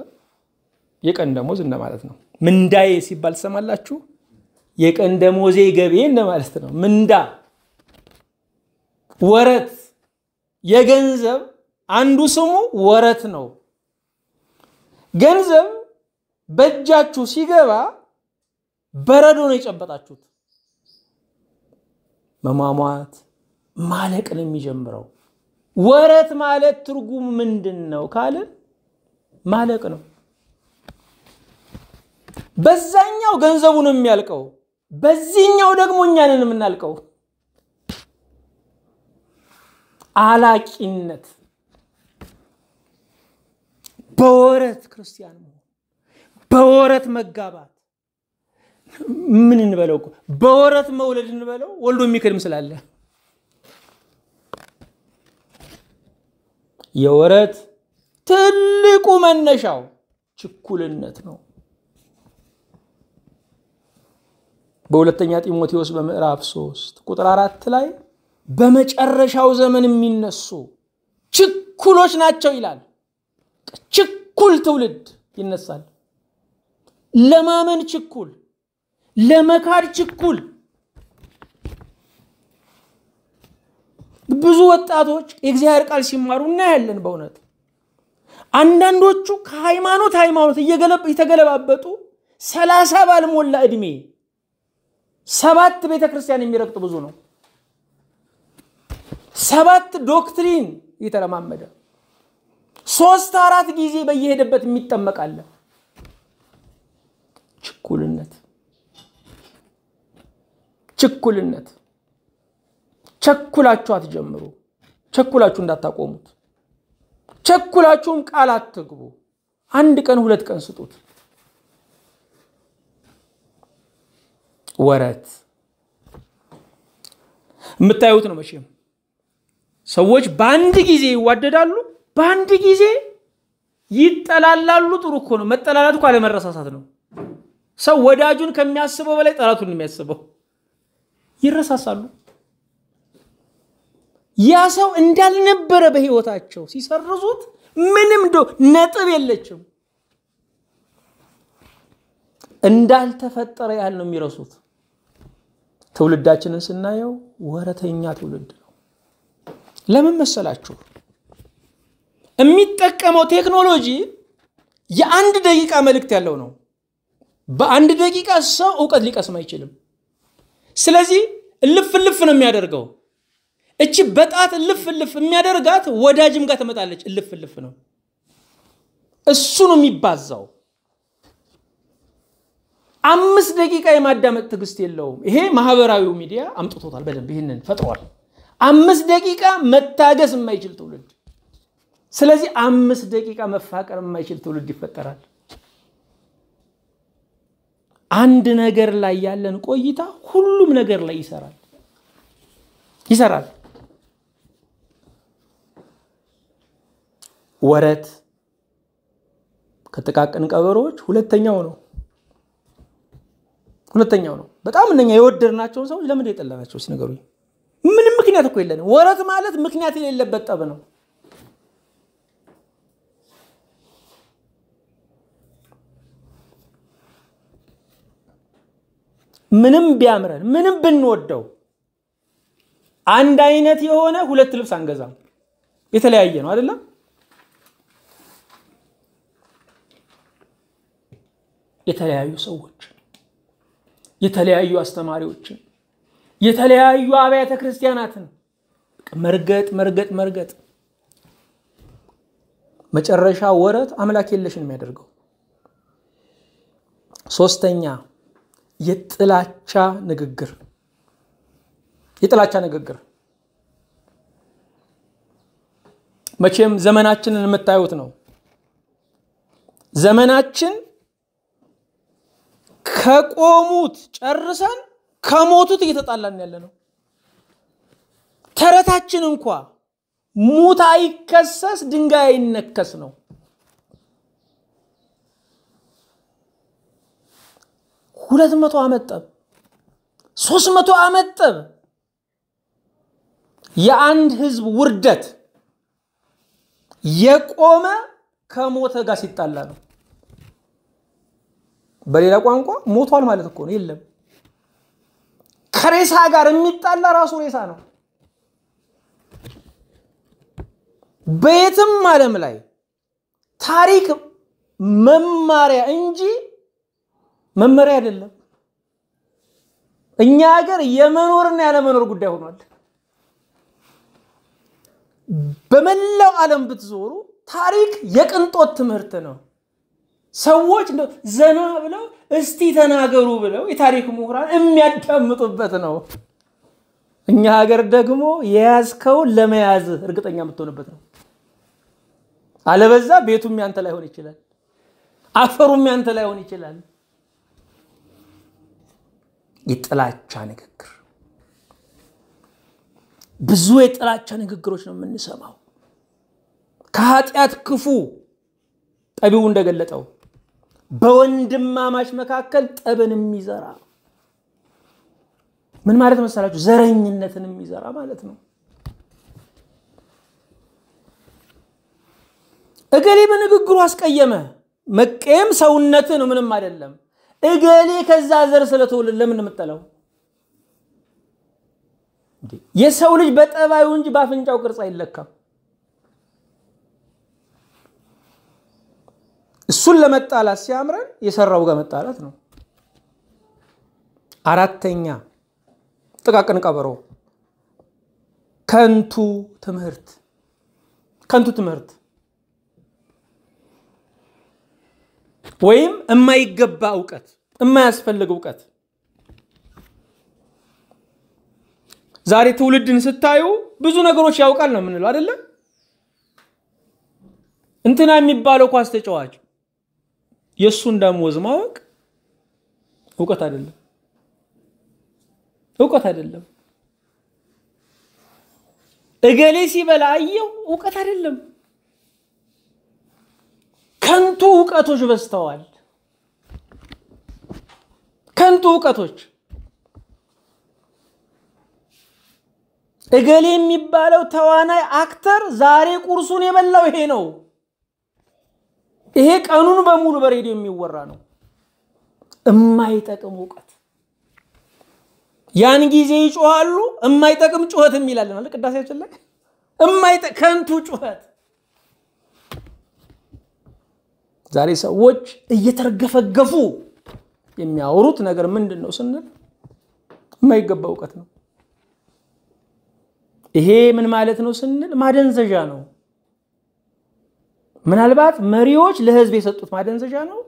የቀን ደሞዝ እንደማለት ነው። ምንዳዬ ሲባል ትሰማላችሁ። የቀን ደሞዜ ገቤ እንደማለት ነው። ምንዳ፣ ወረት የገንዘብ አንዱ ስሙ ወረት ነው። ገንዘብ በእጃችሁ ሲገባ በረዶ ነው የጨበጣችሁት። መሟሟት ማለቅ ነው የሚጀምረው። ወረት ማለት ትርጉም ምንድን ነው ካልን ማለቅ ነው። በዛኛው ገንዘቡ ነው የሚያልቀው። በዚህኛው ደግሞ እኛንን የምናልቀው አላቂነት በወረት ክርስቲያን መሆን በወረት መጋባት ምን እንበለው እኮ በወረት መውለድ እንበለው ወልዶ የሚክድም ስላለ የወረት ትልቁ መነሻው ችኩልነት ነው። በሁለተኛ ጢሞቴዎስ በምዕራፍ 3 ቁጥር አራት ላይ በመጨረሻው ዘመን የሚነሱ ችኩሎች ናቸው ይላል። ችኩል ትውልድ ይነሳል። ለማመን ችኩል፣ ለመካድ ችኩል። ብዙ ወጣቶች የእግዚአብሔር ቃል ሲማሩ እናያለን። በእውነት አንዳንዶቹ ከሃይማኖት ሃይማኖት እየተገለባበጡ ሰላሳ ባልሞላ እድሜ። ሰባት ቤተ ክርስቲያን የሚረግጥ ብዙ ነው። ሰባት ዶክትሪን የተለማመደ ሶስት አራት ጊዜ በየሄደበት የሚጠመቃለ ችኩልነት ችኩልነት ቸኩላችሁ አትጀምሩ። ቸኩላችሁ እንዳታቆሙት። ቸኩላችሁም ቃል አትግቡ። አንድ ቀን ሁለት ቀን ስጡት። ወረት የምታዩት ነው። መቼም ሰዎች በአንድ ጊዜ ይዋደዳሉ፣ በአንድ ጊዜ ይጠላላሉ። ጥሩ እኮ ነው። መጠላላት እኮ አለመረሳሳት ነው። ሰው ወዳጁን ከሚያስበው በላይ ጠላቱን የሚያስበው ይረሳሳሉ። ያ ሰው እንዳልነበረ በህይወታቸው ሲሰርዙት ምንም ዶ ነጥብ የለችም። እንዳልተፈጠረ ያህል ነው የሚረሱት። ትውልዳችንን ስናየው ወረተኛ ትውልድ ነው። ለምን መሰላችሁ? የሚጠቀመው ቴክኖሎጂ የአንድ ደቂቃ መልእክት ያለው ነው። በአንድ ደቂቃ ሰው እውቀት ሊቀስም አይችልም። ስለዚህ እልፍ እልፍ ነው የሚያደርገው። እቺ በጣት እልፍ እልፍ የሚያደርጋት ወዳጅም ጋር ትመጣለች። እልፍ እልፍ ነው። እሱ ነው የሚባዛው። አምስት ደቂቃ የማዳመጥ ትግስት የለውም። ይሄ ማህበራዊው ሚዲያ አምጥቶታል፣ በደንብ ይህንን ፈጥሯል። አምስት ደቂቃ መታገስ የማይችል ትውልድ፣ ስለዚህ አምስት ደቂቃ መፋቀር የማይችል ትውልድ ይፈጠራል። አንድ ነገር ላይ ያለን ቆይታ ሁሉም ነገር ላይ ይሰራል ይሰራል። ወረት ከጥቃቅን ቀበሮዎች ሁለተኛው ነው። ሁለተኛው ነው። በጣም እነኛ የወደድናቸውን ሰዎች ለምን የጠላናቸው ሲነገሩ ምንም ምክንያት እኮ የለን ወረት ማለት ምክንያት የሌለበት ጠብ ነው። ምንም ቢያምረን ምንም ብንወደው አንድ አይነት የሆነ ሁለት ልብስ አንገዛም። የተለያየ ነው አይደለም? የተለያዩ ሰዎች የተለያዩ አስተማሪዎችን የተለያዩ አብያተ ክርስቲያናትን መርገጥ መርገጥ መርገጥ መጨረሻ ወረት አምላክ የለሽን የሚያደርገው። ሶስተኛ የጥላቻ ንግግር የጥላቻ ንግግር መቼም ዘመናችንን የምታዩት ነው። ዘመናችን ከቆሙት ጨርሰን ከሞቱት እየተጣላን ያለ ነው። ተረታችን እንኳ ሙት አይከሰስ ድንጋይ አይነከስ ነው። ሁለት መቶ አመጠብ ሶስት መቶ አመጠብ የአንድ ህዝብ ውርደት የቆመ ከሞተ ጋር ሲጣላ ነው። በሌላ ቋንቋ ሞቷል ማለት እኮ ነው። የለም ከሬሳ ጋር የሚጣላ ራሱ ሬሳ ነው። በየትም ዓለም ላይ ታሪክ መማሪያ እንጂ መመሪያ አይደለም። እኛ ሀገር የመኖርና ያለመኖር ጉዳይ ሆኗል። በመላው ዓለም ብትዞሩ ታሪክ የቅንጦት ትምህርት ነው። ሰዎች ዘና ብለው እስቲ ተናገሩ ብለው የታሪክ ምሁራን የሚያዳምጡበት ነው። እኛ ሀገር ደግሞ የያዝከውን ለመያዝ እርግጠኛ የምትሆንበት ነው። አለበዛ ቤቱም ያንተ ላይሆን ይችላል። አፈሩም ያንተ ላይሆን ይችላል። የጥላቻ ንግግር ብዙ የጥላቻ ንግግሮች ነው የምንሰማው። ከኃጢአት ክፉ ጠቢው እንደገለጠው በወንድማማች መካከል ጠብን የሚዘራ ምን ማለት መሰላችሁ? ዘረኝነትን የሚዘራ ማለት ነው። እገሌ በንግግሩ አስቀየመ። መቀየም ሰውነት ነው፣ ምንም አይደለም። እገሌ ከዛ ዘር ስለተወለደ ለምን የምጠላው? የሰው ልጅ በጠባዩ እንጂ በአፍንጫው ቅርጽ አይለካም። እሱን ለመጣላት ሲያምረን የሰራው ጋር መጣላት ነው። አራተኛ ጥቃቅን ቀበሮ ከንቱ ትምህርት ከንቱ ትምህርት ወይም የማይገባ እውቀት የማያስፈልግ እውቀት ዛሬ ትውልድን ስታዩ ብዙ ነገሮች ያውቃል ነው የምንለው አይደለም እንትና የሚባለው ኳስ ተጫዋች የእሱን ደሞዝ ማወቅ እውቀት አይደለም፣ እውቀት አይደለም። እገሌ ሲበላ አየው እውቀት አይደለም። ከንቱ እውቀቶች በዝተዋል። ከንቱ እውቀቶች እገሌ የሚባለው ተዋናይ አክተር ዛሬ ቁርሱን የበላው ይሄ ነው። ይሄ ቀኑን በሙሉ በሬዲዮ የሚወራ ነው። እማይጠቅም እውቀት ያን ጊዜ ይጮኋሉ። እማይጠቅም ጩኸት የሚላለን አለ ቅዳሴያችን ላይ ከንቱ ጩኸት። ዛሬ ሰዎች እየተርገፈገፉ የሚያወሩት ነገር ምንድን ነው ስንል የማይገባ እውቀት ነው። ይሄ ምን ማለት ነው ስንል ማደንዘዣ ነው። ምናልባት መሪዎች ለህዝብ የሰጡት ማደንዘዣ ነው።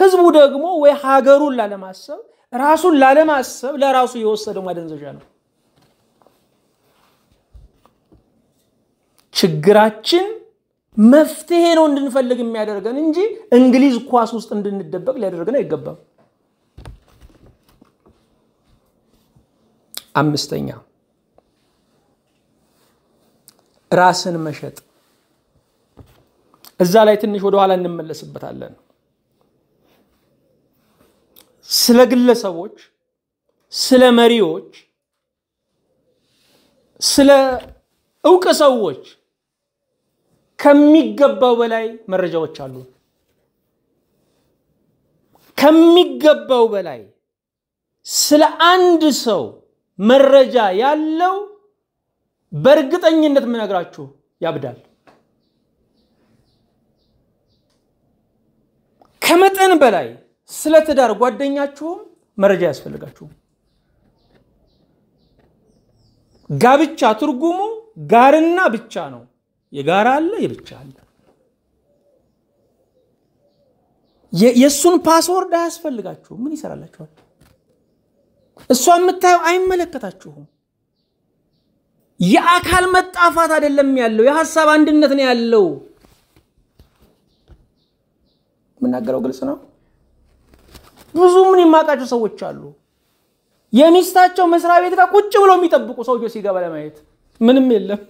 ህዝቡ ደግሞ ወይ ሀገሩን ላለማሰብ ራሱን ላለማሰብ ለራሱ የወሰደው ማደንዘዣ ነው። ችግራችን መፍትሄ ነው እንድንፈልግ የሚያደርገን እንጂ እንግሊዝ ኳስ ውስጥ እንድንደበቅ ሊያደርገን አይገባም። አምስተኛ ራስን መሸጥ እዛ ላይ ትንሽ ወደኋላ እንመለስበታለን። ስለ ግለሰቦች፣ ስለ መሪዎች፣ ስለ እውቅ ሰዎች ከሚገባው በላይ መረጃዎች አሉ። ከሚገባው በላይ ስለ አንድ ሰው መረጃ ያለው በእርግጠኝነት ምነግራችሁ ያብዳል። ከመጠን በላይ ስለ ትዳር ጓደኛችሁም መረጃ ያስፈልጋችሁም። ጋብቻ ትርጉሙ ጋርና ብቻ ነው። የጋራ አለ፣ የብቻ አለ። የእሱን ፓስወርድ አያስፈልጋችሁም። ምን ይሰራላችኋል? እሷ የምታየው አይመለከታችሁም። የአካል መጣፋት አይደለም ያለው፣ የሀሳብ አንድነት ነው ያለው። የምናገረው ግልጽ ነው። ብዙ ምን የማውቃቸው ሰዎች አሉ የሚስታቸው መስሪያ ቤት ጋር ቁጭ ብለው የሚጠብቁ ሰውየው ሲገባ ለማየት ምንም የለም።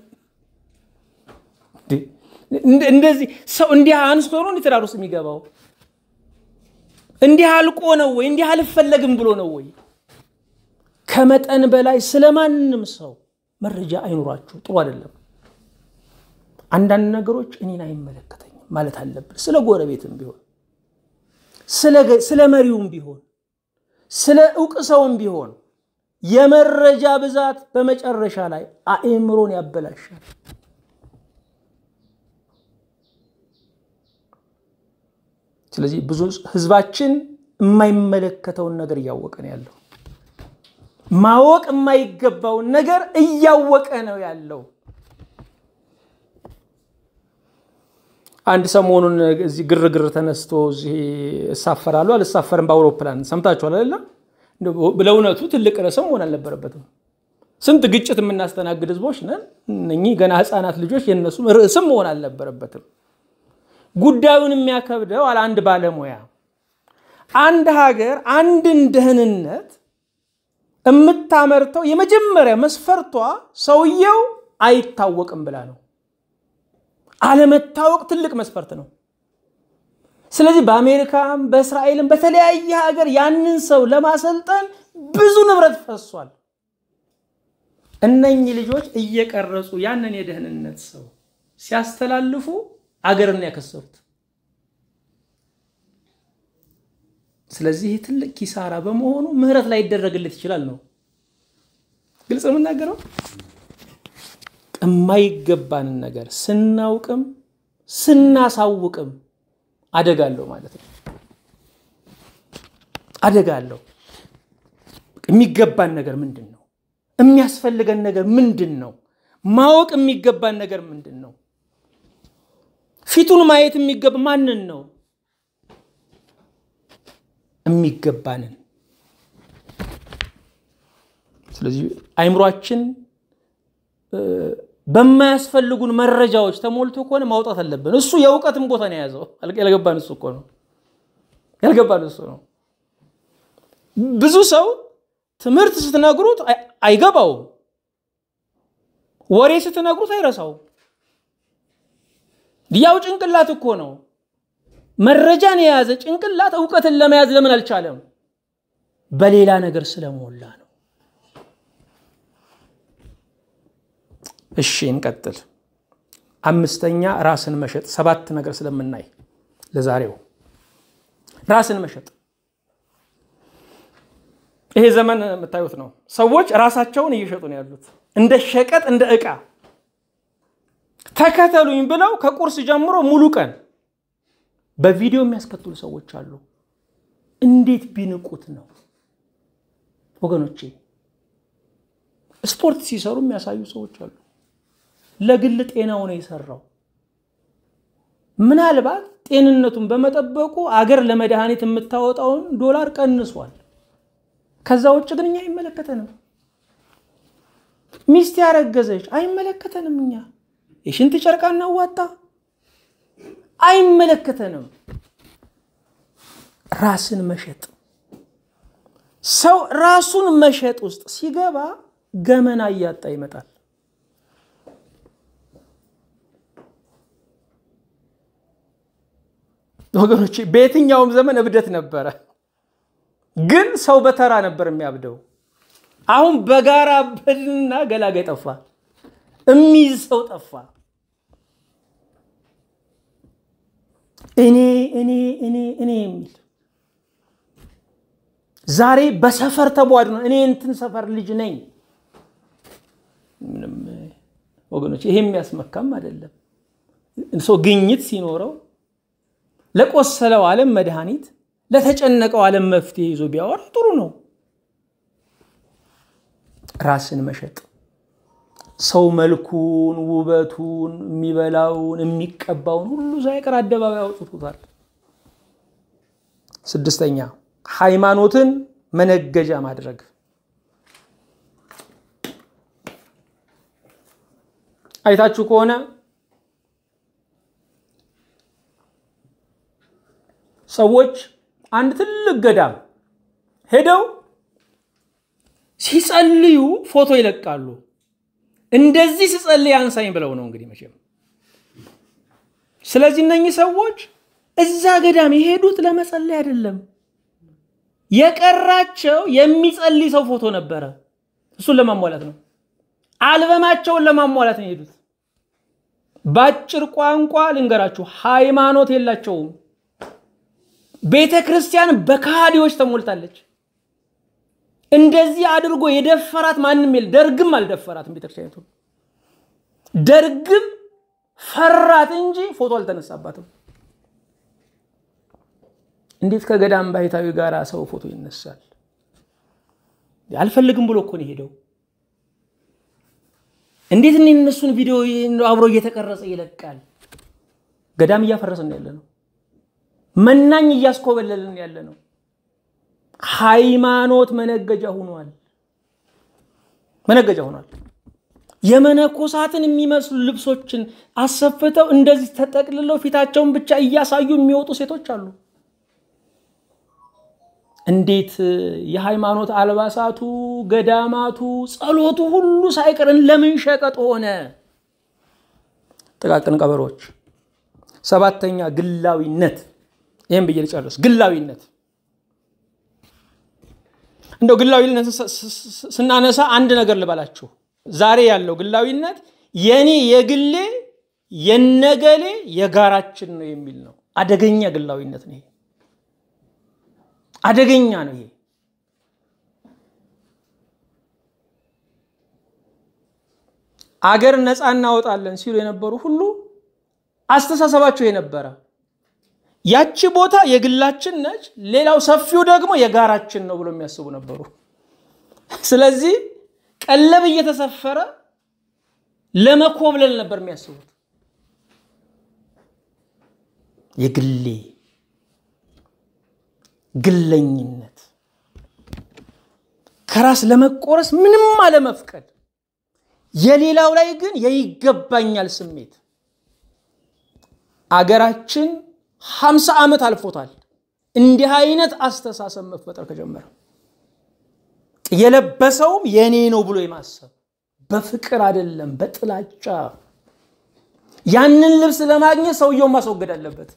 እንደዚህ ሰው እንዲህ አንስቶ ነው ትዳር ውስጥ የሚገባው? እንዲህ አልቆ ነው ወይ? እንዲህ አልፈለግም ብሎ ነው ወይ? ከመጠን በላይ ስለማንም ሰው መረጃ አይኑራችሁ፣ ጥሩ አይደለም። አንዳንድ ነገሮች እኔን አይመለከተኝም ማለት አለብን፣ ስለ ጎረቤትም ቢሆን ስለ መሪውም ቢሆን ስለ እውቅ ሰውም ቢሆን የመረጃ ብዛት በመጨረሻ ላይ አእምሮን ያበላሻል። ስለዚህ ብዙ ህዝባችን የማይመለከተውን ነገር እያወቀ ነው ያለው። ማወቅ የማይገባውን ነገር እያወቀ ነው ያለው። አንድ ሰሞኑን እዚህ ግርግር ተነስቶ እዚህ እሳፈራሉ አልሳፈርም በአውሮፕላን ሰምታችኋል አይደለ? ለእውነቱ ትልቅ ርዕሰ መሆን አልነበረበትም። ስንት ግጭት የምናስተናግድ ህዝቦች ነን። እኚህ ገና ህፃናት ልጆች የነሱም ርዕስም መሆን አልነበረበትም። ጉዳዩን የሚያከብደው አለ አንድ ባለሙያ አንድ ሀገር አንድን ደህንነት የምታመርተው የመጀመሪያ መስፈርቷ ሰውየው አይታወቅም ብላ ነው። አለመታወቅ ትልቅ መስፈርት ነው። ስለዚህ በአሜሪካም በእስራኤልም በተለያየ ሀገር ያንን ሰው ለማሰልጠን ብዙ ንብረት ፈሷል። እነኚህ ልጆች እየቀረጹ ያንን የደህንነት ሰው ሲያስተላልፉ አገርን ያከሰሩት። ስለዚህ ይህ ትልቅ ኪሳራ በመሆኑ ምህረት ላይ ይደረግለት ይችላል ነው ግልጽ የምናገረው። የማይገባንን ነገር ስናውቅም ስናሳውቅም አደጋለሁ ማለት ነው። አደጋለሁ የሚገባን ነገር ምንድን ነው? የሚያስፈልገን ነገር ምንድን ነው? ማወቅ የሚገባን ነገር ምንድን ነው? ፊቱን ማየት የሚገባ ማንን ነው? የሚገባንን። ስለዚህ አይምሯችን በማያስፈልጉን መረጃዎች ተሞልቶ ከሆነ ማውጣት አለብን። እሱ የእውቀትን ቦታ ነው የያዘው። ያልገባን እሱ እኮ ነው ያልገባን እሱ ነው። ብዙ ሰው ትምህርት ስትነግሩት አይገባውም፣ ወሬ ስትነግሩት አይረሳውም። ያው ጭንቅላት እኮ ነው። መረጃን የያዘ ጭንቅላት እውቀትን ለመያዝ ለምን አልቻለም? በሌላ ነገር ስለሞላ ነው። እሺ እንቀጥል። አምስተኛ ራስን መሸጥ። ሰባት ነገር ስለምናይ ለዛሬው ራስን መሸጥ ይሄ ዘመን የምታዩት ነው። ሰዎች ራሳቸውን እየሸጡ ነው ያሉት፣ እንደ ሸቀጥ፣ እንደ እቃ። ተከተሉኝ ብለው ከቁርስ ጀምሮ ሙሉ ቀን በቪዲዮ የሚያስከትሉ ሰዎች አሉ። እንዴት ቢንቁት ነው ወገኖቼ? ስፖርት ሲሰሩ የሚያሳዩ ሰዎች አሉ። ለግል ጤናው ነው የሰራው። ምናልባት ጤንነቱን በመጠበቁ አገር ለመድኃኒት የምታወጣውን ዶላር ቀንሷል። ከዛ ውጭ ግን እኛ አይመለከተንም። ሚስት ያረገዘች አይመለከተንም። እኛ የሽንት ጨርቃ እናዋጣ አይመለከተንም። ራስን መሸጥ ሰው ራሱን መሸጥ ውስጥ ሲገባ ገመና እያጣ ይመጣል። ወገኖች በየትኛውም ዘመን እብደት ነበረ፣ ግን ሰው በተራ ነበር የሚያብደው። አሁን በጋራ ብልና ገላጋይ ጠፋ፣ የሚይዝ ሰው ጠፋ። እኔ እኔ እኔ እኔ የሚል ዛሬ በሰፈር ነው። እኔ እንትን ሰፈር ልጅ ነኝ። ምንም ወገኖች ይሄ የሚያስመካም አይደለም። ሰው ግኝት ሲኖረው ለቆሰለው ዓለም መድኃኒት፣ ለተጨነቀው ዓለም መፍትሄ ይዞ ቢያወራ ጥሩ ነው። ራስን መሸጥ ሰው መልኩን፣ ውበቱን፣ የሚበላውን፣ የሚቀባውን ሁሉ ሳይቀር አደባባይ አውጥቶታል። ስድስተኛ ሃይማኖትን መነገጃ ማድረግ። አይታችሁ ከሆነ ሰዎች አንድ ትልቅ ገዳም ሄደው ሲጸልዩ ፎቶ ይለቃሉ። እንደዚህ ስጸልይ አንሳኝ ብለው ነው እንግዲህ መቼም። ስለዚህ እነኚህ ሰዎች እዛ ገዳም የሄዱት ለመጸለይ አይደለም። የቀራቸው የሚጸልይ ሰው ፎቶ ነበረ። እሱን ለማሟላት ነው። አልበማቸውን ለማሟላት ነው የሄዱት። በአጭር ቋንቋ ልንገራችሁ፣ ሃይማኖት የላቸውም። ቤተ ክርስቲያን በካሃዲዎች ተሞልታለች። እንደዚህ አድርጎ የደፈራት ማንም የለ። ደርግም አልደፈራትም ቤተክርስቲያኒቱ። ደርግም ፈራት እንጂ ፎቶ አልተነሳባትም። እንዴት ከገዳም ባህታዊ ጋር ሰው ፎቶ ይነሳል? አልፈልግም ብሎ እኮ ነው የሄደው። እንዴት እነሱን ቪዲዮ አብሮ እየተቀረጸ ይለቃል? ገዳም እያፈረሰ ያለ ነው። መናኝ እያስኮበለልን ያለ ነው። ሃይማኖት መነገጃ ሆኗል። መነገጃ ሆኗል። የመነኮሳትን የሚመስሉ ልብሶችን አሰፍተው እንደዚህ ተጠቅልለው ፊታቸውን ብቻ እያሳዩ የሚወጡ ሴቶች አሉ። እንዴት የሃይማኖት አልባሳቱ፣ ገዳማቱ፣ ጸሎቱ ሁሉ ሳይቀርን ለምን ሸቀጥ ሆነ? ጥቃቅን ቀበሮች። ሰባተኛ ግላዊነት ይህም ብዬ ልጨርስ። ግላዊነት እንደው ግላዊነት ስናነሳ አንድ ነገር ልበላችሁ። ዛሬ ያለው ግላዊነት የኔ የግሌ የነገሌ የጋራችን ነው የሚል ነው። አደገኛ ግላዊነት ነው ይሄ። አደገኛ ነው ይሄ። አገር ነፃ እናወጣለን ሲሉ የነበሩ ሁሉ አስተሳሰባቸው የነበረ ያቺ ቦታ የግላችን ነች፣ ሌላው ሰፊው ደግሞ የጋራችን ነው ብሎ የሚያስቡ ነበሩ። ስለዚህ ቀለብ እየተሰፈረ ለመኮብለል ነበር የሚያስቡት። የግሌ ግለኝነት፣ ከራስ ለመቆረስ ምንም አለመፍቀድ፣ የሌላው ላይ ግን የይገባኛል ስሜት አገራችን ሀምሳ ዓመት አልፎታል። እንዲህ አይነት አስተሳሰብ መፈጠር ከጀመረ የለበሰውም የኔ ነው ብሎ የማሰብ በፍቅር አይደለም፣ በጥላቻ ያንን ልብስ ለማግኘት ሰውየውን ማስወገድ አለበት።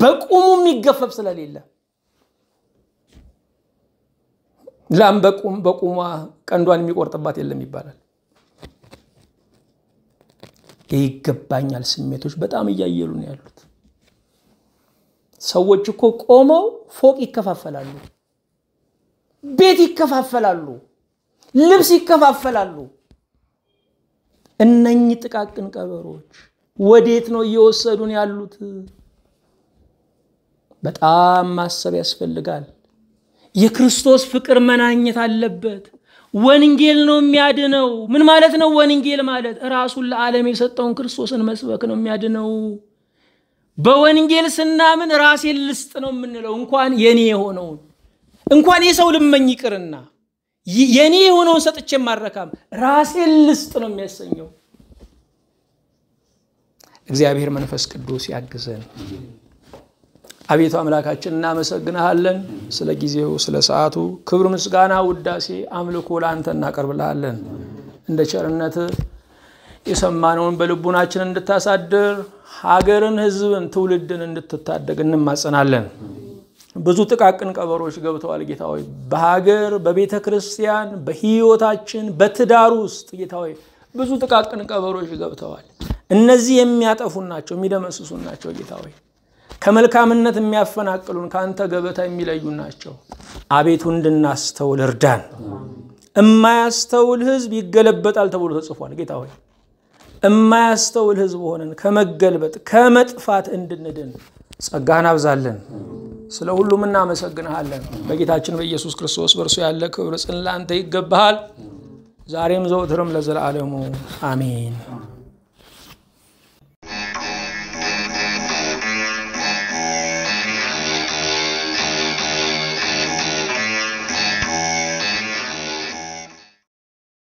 በቁሙ የሚገፈፍ ስለሌለ ላም በቁሟ ቀንዷን የሚቆርጥባት የለም ይባላል። ይገባኛል ስሜቶች በጣም እያየሉ ነው ያሉት። ሰዎች እኮ ቆመው ፎቅ ይከፋፈላሉ፣ ቤት ይከፋፈላሉ፣ ልብስ ይከፋፈላሉ። እነኚህ ጥቃቅን ቀበሮች ወዴት ነው እየወሰዱን ያሉት? በጣም ማሰብ ያስፈልጋል። የክርስቶስ ፍቅር መናኘት አለበት። ወንጌል ነው የሚያድነው። ምን ማለት ነው? ወንጌል ማለት ራሱን ለዓለም የሰጠውን ክርስቶስን መስበክ ነው የሚያድነው። በወንጌል ስናምን ራሴን ልስጥ ነው የምንለው እንኳን የኔ የሆነውን እንኳን የሰው ልመኝ ይቅርና የኔ የሆነውን ሰጥቼ ማረካም ራሴን ልስጥ ነው የሚያሰኘው እግዚአብሔር መንፈስ ቅዱስ ያግዘን አቤቱ አምላካችን እናመሰግንሃለን ስለ ጊዜው ስለ ሰዓቱ ክብር ምስጋና ውዳሴ አምልኮ ለአንተ እናቀርብልሃለን እንደ ቸርነት የሰማነውን በልቡናችን እንድታሳድር ሀገርን፣ ህዝብን፣ ትውልድን እንድትታደግ እንማጸናለን። ብዙ ጥቃቅን ቀበሮች ገብተዋል። ጌታ ሆይ በሀገር በቤተ ክርስቲያን በህይወታችን በትዳር ውስጥ ጌታ ሆይ ብዙ ጥቃቅን ቀበሮች ገብተዋል። እነዚህ የሚያጠፉን ናቸው፣ የሚደመስሱን ናቸው። ጌታ ሆይ ከመልካምነት የሚያፈናቅሉን ከአንተ ገበታ የሚለዩ ናቸው። አቤቱ እንድናስተውል እርዳን። እማያስተውል ህዝብ ይገለበጣል ተብሎ ተጽፏል። ጌታ ሆይ እማያስተውል ህዝብ ሆነን ከመገልበጥ ከመጥፋት እንድንድን ጸጋህን አብዛለን። ስለ ሁሉም እናመሰግንሃለን። በጌታችን በኢየሱስ ክርስቶስ በእርሱ ያለ ክብር ጽን ለአንተ ይገባሃል፣ ዛሬም ዘውትርም ለዘላለሙ አሜን።